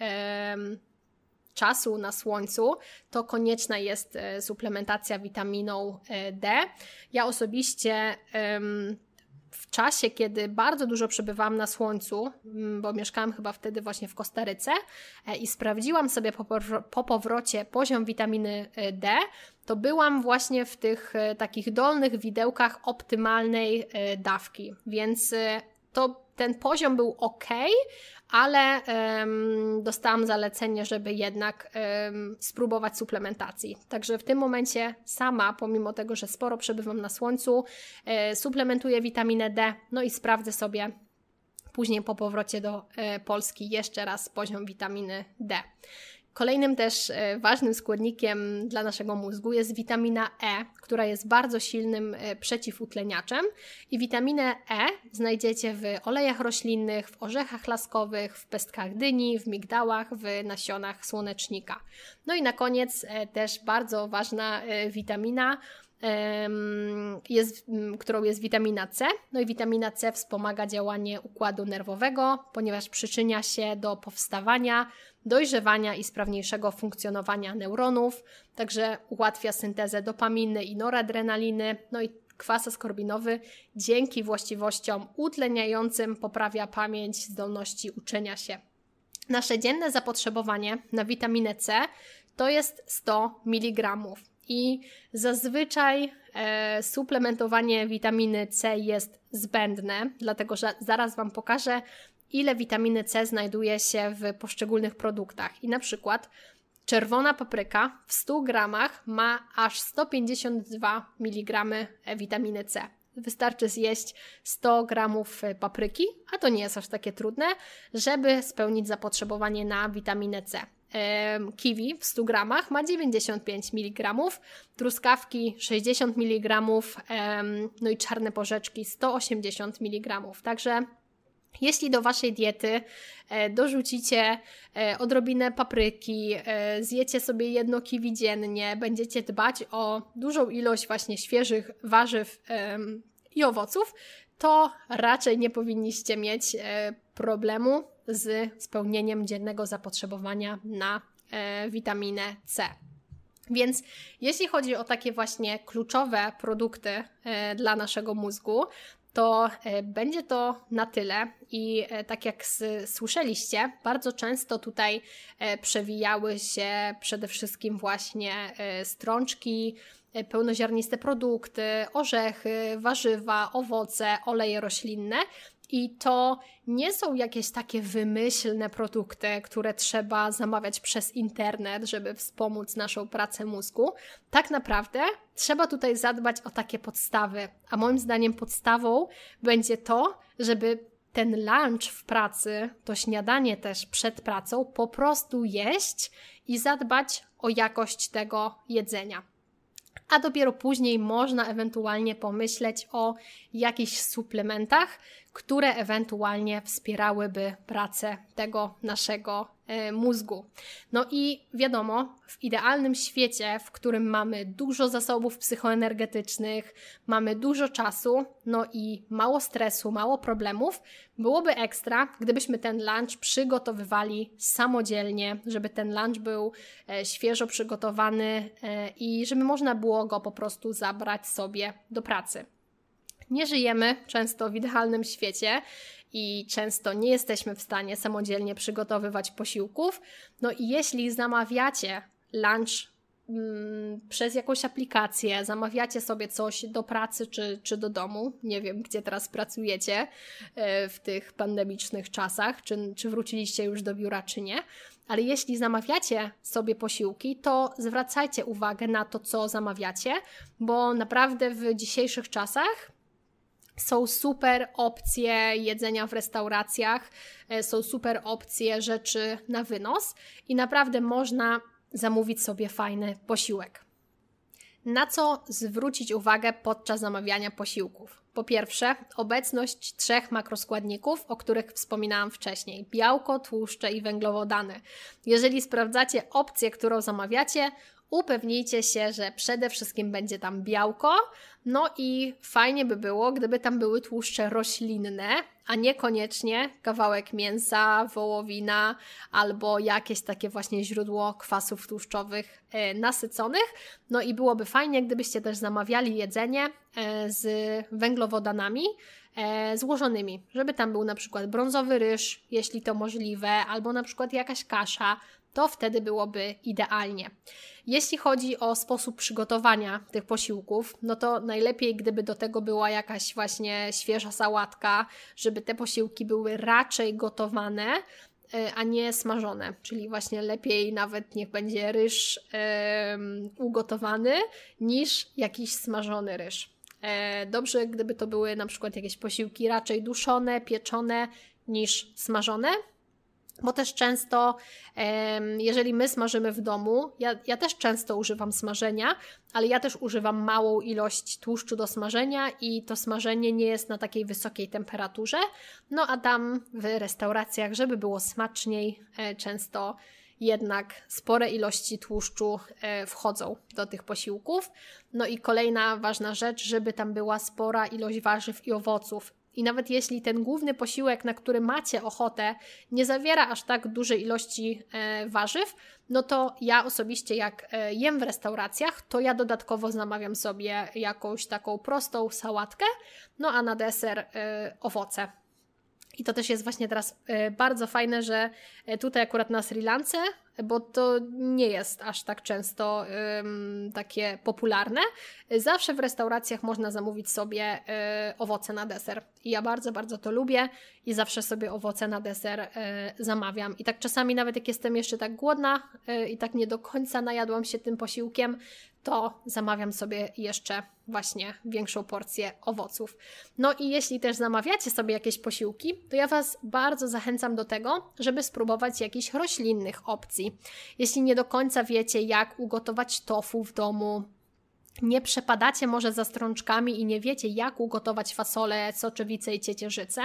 czasu na słońcu, to konieczna jest e, suplementacja witaminą D. Ja osobiście w czasie, kiedy bardzo dużo przebywałam na słońcu, mm, bo mieszkałam chyba wtedy właśnie w Kostaryce e, i sprawdziłam sobie po powrocie poziom witaminy e, D, to byłam właśnie w tych e, takich dolnych widełkach optymalnej dawki. Więc to ten poziom był ok, ale um, dostałam zalecenie, żeby jednak um, spróbować suplementacji. Także w tym momencie sama, pomimo tego, że sporo przebywam na słońcu, e, suplementuję witaminę D, no i sprawdzę sobie później po powrocie do e, Polski jeszcze raz poziom witaminy D. Kolejnym też e, ważnym składnikiem dla naszego mózgu jest witamina E, która jest bardzo silnym e, przeciwutleniaczem. I witaminę E znajdziecie w olejach roślinnych, w orzechach laskowych, w pestkach dyni, w migdałach, w nasionach słonecznika. No i na koniec e, też bardzo ważna witamina jest, mm, którą jest witamina C. No i witamina C wspomaga działanie układu nerwowego, ponieważ przyczynia się do powstawania, dojrzewania i sprawniejszego funkcjonowania neuronów, także ułatwia syntezę dopaminy i noradrenaliny. No i kwas skorbinowy dzięki właściwościom utleniającym poprawia pamięć, zdolności uczenia się. Nasze dzienne zapotrzebowanie na witaminę C to jest 100 mg i zazwyczaj e, suplementowanie witaminy C jest zbędne, dlatego że zaraz Wam pokażę, ile witaminy C znajduje się w poszczególnych produktach. I na przykład czerwona papryka w 100 gramach ma aż 152 mg witaminy C. Wystarczy zjeść 100 gramów papryki, a to nie jest aż takie trudne, żeby spełnić zapotrzebowanie na witaminę C kiwi w 100 gramach ma 95 mg, truskawki 60 mg, no i czarne porzeczki 180 mg. Także jeśli do Waszej diety e, dorzucicie e, odrobinę papryki, e, zjecie sobie jedno kiwi dziennie, będziecie dbać o dużą ilość właśnie świeżych warzyw i owoców, to raczej nie powinniście mieć problemu z spełnieniem dziennego zapotrzebowania na e, witaminę C. Więc jeśli chodzi o takie właśnie kluczowe produkty e, dla naszego mózgu, to e, będzie to na tyle. I e, tak jak słyszeliście, bardzo często tutaj e, przewijały się przede wszystkim właśnie strączki, pełnoziarniste produkty, orzechy, warzywa, owoce, oleje roślinne. I to nie są jakieś takie wymyślne produkty, które trzeba zamawiać przez internet, żeby wspomóc naszą pracę mózgu. Tak naprawdę trzeba tutaj zadbać o takie podstawy. A moim zdaniem podstawą będzie to, żeby ten lunch w pracy, to śniadanie też przed pracą, po prostu jeść i zadbać o jakość tego jedzenia. A dopiero później można ewentualnie pomyśleć o jakichś suplementach, które ewentualnie wspierałyby pracę tego naszego e, mózgu. No i wiadomo, w idealnym świecie, w którym mamy dużo zasobów psychoenergetycznych, mamy dużo czasu, no i mało stresu, mało problemów, byłoby ekstra, gdybyśmy ten lunch przygotowywali samodzielnie, żeby ten lunch był e, świeżo przygotowany e, i żeby można było go po prostu zabrać sobie do pracy. Nie żyjemy często w idealnym świecie i często nie jesteśmy w stanie samodzielnie przygotowywać posiłków. No i jeśli zamawiacie lunch mm, przez jakąś aplikację, zamawiacie sobie coś do pracy czy, czy do domu, nie wiem gdzie teraz pracujecie e, w tych pandemicznych czasach, czy, czy wróciliście już do biura, czy nie, ale jeśli zamawiacie sobie posiłki, to zwracajcie uwagę na to, co zamawiacie, bo naprawdę w dzisiejszych czasach są super opcje jedzenia w restauracjach, e, są super opcje rzeczy na wynos i naprawdę można zamówić sobie fajny posiłek. Na co zwrócić uwagę podczas zamawiania posiłków? Po pierwsze, obecność trzech makroskładników, o których wspominałam wcześniej: białko, tłuszcze i węglowodany. Jeżeli sprawdzacie opcję, którą zamawiacie, upewnijcie się, że przede wszystkim będzie tam białko, no i fajnie by było, gdyby tam były tłuszcze roślinne, a niekoniecznie kawałek mięsa, wołowina albo jakieś takie właśnie źródło kwasów tłuszczowych e, nasyconych. No i byłoby fajnie, gdybyście też zamawiali jedzenie e, z węglowodanami e, złożonymi, żeby tam był na przykład brązowy ryż, jeśli to możliwe, albo na przykład jakaś kasza, to wtedy byłoby idealnie. Jeśli chodzi o sposób przygotowania tych posiłków, no to najlepiej, gdyby do tego była jakaś właśnie świeża sałatka, żeby te posiłki były raczej gotowane, e, a nie smażone. Czyli właśnie lepiej nawet niech będzie ryż yy, ugotowany niż jakiś smażony ryż. E, dobrze, gdyby to były na przykład jakieś posiłki raczej duszone, pieczone niż smażone, bo też często, jeżeli my smażymy w domu, ja, ja, też często używam smażenia, ale ja też używam małą ilość tłuszczu do smażenia i to smażenie nie jest na takiej wysokiej temperaturze. No a tam w restauracjach, żeby było smaczniej, e, często jednak spore ilości tłuszczu e, wchodzą do tych posiłków. No i kolejna ważna rzecz, żeby tam była spora ilość warzyw i owoców, i nawet jeśli ten główny posiłek, na który macie ochotę, nie zawiera aż tak dużej ilości e, warzyw, no to ja osobiście jak e, jem w restauracjach, to ja dodatkowo zamawiam sobie jakąś taką prostą sałatkę, no a na deser e, owoce. I to też jest właśnie teraz e, bardzo fajne, że e, tutaj akurat na Sri Lance, bo to nie jest aż tak często um, takie popularne, zawsze w restauracjach można zamówić sobie um, owoce na deser. I ja bardzo, bardzo to lubię i zawsze sobie owoce na deser um, zamawiam. I tak czasami nawet jak jestem jeszcze tak głodna i tak nie do końca najadłam się tym posiłkiem, to zamawiam sobie jeszcze właśnie większą porcję owoców. No i jeśli też zamawiacie sobie jakieś posiłki, to ja Was bardzo zachęcam do tego, żeby spróbować jakichś roślinnych opcji. Jeśli nie do końca wiecie, jak ugotować tofu w domu, nie przepadacie może za strączkami i nie wiecie, jak ugotować fasole, soczewice i ciecierzycę,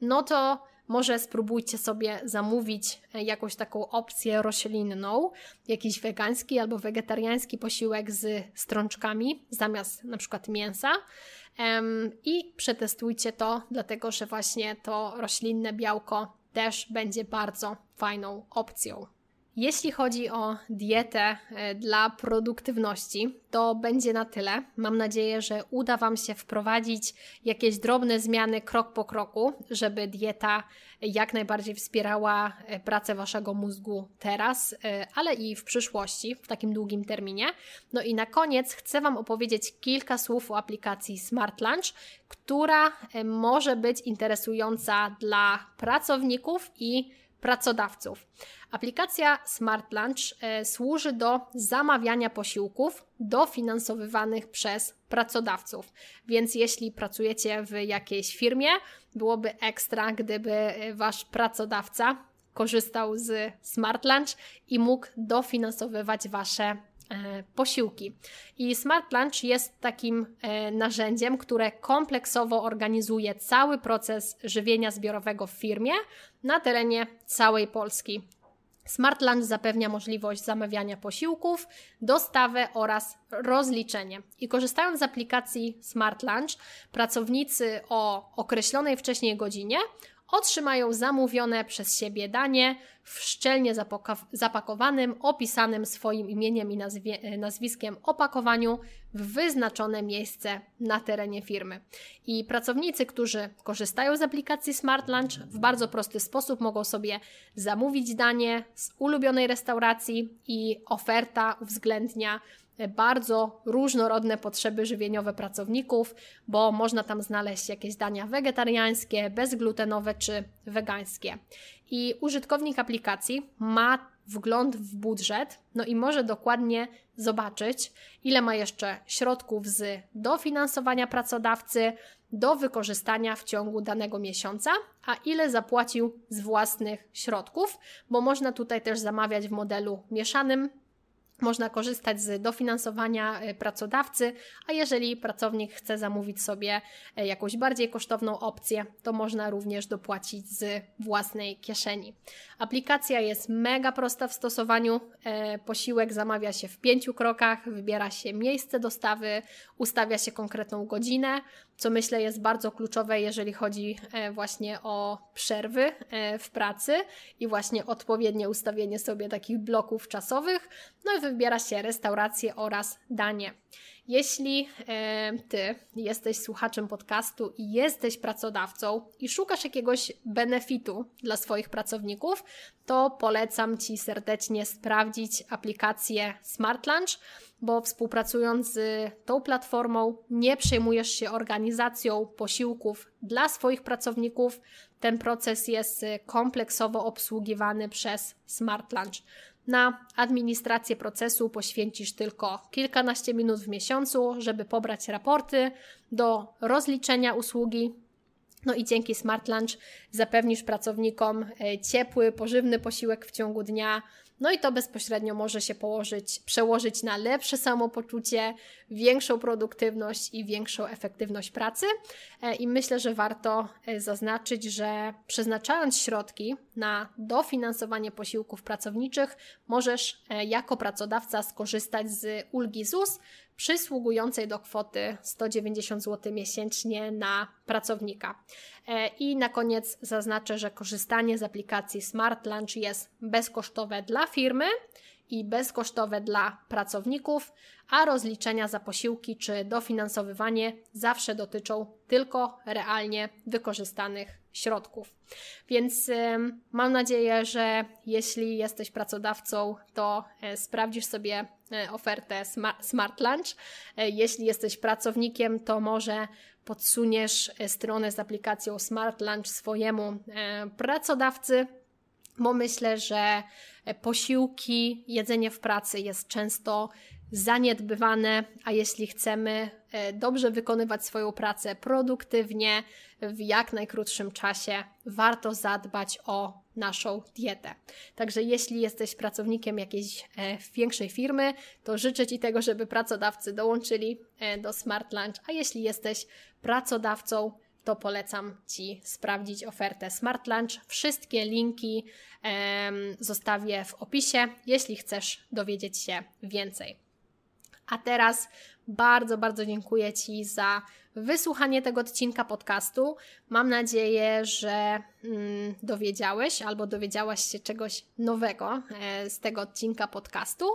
no to może spróbujcie sobie zamówić e, jakąś taką opcję roślinną, jakiś wegański albo wegetariański posiłek z strączkami zamiast na przykład mięsa i przetestujcie to, dlatego że właśnie to roślinne białko też będzie bardzo fajną opcją. Jeśli chodzi o dietę e, dla produktywności, to będzie na tyle. Mam nadzieję, że uda Wam się wprowadzić jakieś drobne zmiany krok po kroku, żeby dieta jak najbardziej wspierała e, pracę Waszego mózgu teraz, e, ale i w przyszłości, w takim długim terminie. No i na koniec chcę Wam opowiedzieć kilka słów o aplikacji Smart Lunch, która może być interesująca dla pracowników i pracodawców. Aplikacja Smart Lunch e, służy do zamawiania posiłków dofinansowywanych przez pracodawców. Więc jeśli pracujecie w jakiejś firmie, byłoby ekstra, gdyby e, wasz pracodawca korzystał z Smart Lunch i mógł dofinansowywać wasze E, posiłki. I Smart Lunch jest takim e, narzędziem, które kompleksowo organizuje cały proces żywienia zbiorowego w firmie na terenie całej Polski. Smart Lunch zapewnia możliwość zamawiania posiłków, dostawę oraz rozliczenie. I korzystając z aplikacji Smart Lunch, pracownicy o określonej wcześniej godzinie otrzymają zamówione przez siebie danie w szczelnie zapakowanym, opisanym swoim imieniem i e, nazwiskiem opakowaniu w wyznaczone miejsce na terenie firmy. I pracownicy, którzy korzystają z aplikacji Smart Lunch, w bardzo prosty sposób mogą sobie zamówić danie z ulubionej restauracji i oferta uwzględnia E, bardzo różnorodne potrzeby żywieniowe pracowników, bo można tam znaleźć jakieś dania wegetariańskie, bezglutenowe czy wegańskie. I użytkownik aplikacji ma wgląd w budżet, no i może dokładnie zobaczyć, ile ma jeszcze środków z dofinansowania pracodawcy do wykorzystania w ciągu danego miesiąca, a ile zapłacił z własnych środków, bo można tutaj też zamawiać w modelu mieszanym, można korzystać z dofinansowania e, pracodawcy, a jeżeli pracownik chce zamówić sobie e, jakąś bardziej kosztowną opcję, to można również dopłacić z własnej kieszeni. Aplikacja jest mega prosta w stosowaniu. E, posiłek zamawia się w pięciu krokach, wybiera się miejsce dostawy, ustawia się konkretną godzinę, co myślę jest bardzo kluczowe, jeżeli chodzi e, właśnie o przerwy e, w pracy i właśnie odpowiednie ustawienie sobie takich bloków czasowych. No i wybiera się restaurację oraz danie. Jeśli ty jesteś słuchaczem podcastu i jesteś pracodawcą i szukasz jakiegoś benefitu dla swoich pracowników, to polecam ci serdecznie sprawdzić aplikację Smart Lunch, bo współpracując z tą platformą nie przejmujesz się organizacją posiłków dla swoich pracowników. Ten proces jest y, kompleksowo obsługiwany przez Smart Lunch. Na administrację procesu poświęcisz tylko kilkanaście minut w miesiącu, żeby pobrać raporty do rozliczenia usługi. No i dzięki Smart Lunch zapewnisz pracownikom e, ciepły, pożywny posiłek w ciągu dnia. No i to bezpośrednio może się położyć, przełożyć na lepsze samopoczucie, większą produktywność i większą efektywność pracy. E, I myślę, że warto e, zaznaczyć, że przeznaczając środki na dofinansowanie posiłków pracowniczych, możesz e, jako pracodawca skorzystać z ulgi ZUS przysługującej do kwoty 190 zł miesięcznie na pracownika. I na koniec zaznaczę, że korzystanie z aplikacji Smart Lunch jest bezkosztowe dla firmy i bezkosztowe dla pracowników a rozliczenia za posiłki czy dofinansowywanie zawsze dotyczą tylko realnie wykorzystanych środków. Więc mam nadzieję, że jeśli jesteś pracodawcą, to e, sprawdzisz sobie e, ofertę Smart Lunch. E, jeśli jesteś pracownikiem, to może podsuniesz stronę z aplikacją Smart Lunch swojemu pracodawcy bo myślę, że posiłki, jedzenie w pracy jest często zaniedbywane, a jeśli chcemy e, dobrze wykonywać swoją pracę produktywnie, w jak najkrótszym czasie, warto zadbać o naszą dietę. Także jeśli jesteś pracownikiem jakiejś e, większej firmy, to życzę Ci tego, żeby pracodawcy dołączyli e, do Smart Lunch, a jeśli jesteś pracodawcą, to polecam Ci sprawdzić ofertę Smart Lunch. Wszystkie linki em, zostawię w opisie, jeśli chcesz dowiedzieć się więcej. A teraz bardzo, bardzo dziękuję Ci za wysłuchanie tego odcinka podcastu. Mam nadzieję, że mm, dowiedziałeś albo dowiedziałaś się czegoś nowego e, z tego odcinka podcastu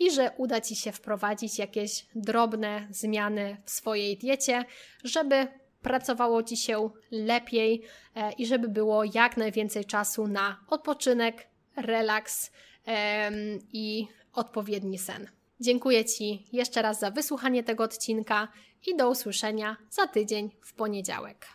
i że uda Ci się wprowadzić jakieś drobne zmiany w swojej diecie, żeby pracowało Ci się lepiej e, i żeby było jak najwięcej czasu na odpoczynek, relaks e, i odpowiedni sen. Dziękuję Ci jeszcze raz za wysłuchanie tego odcinka i do usłyszenia za tydzień w poniedziałek.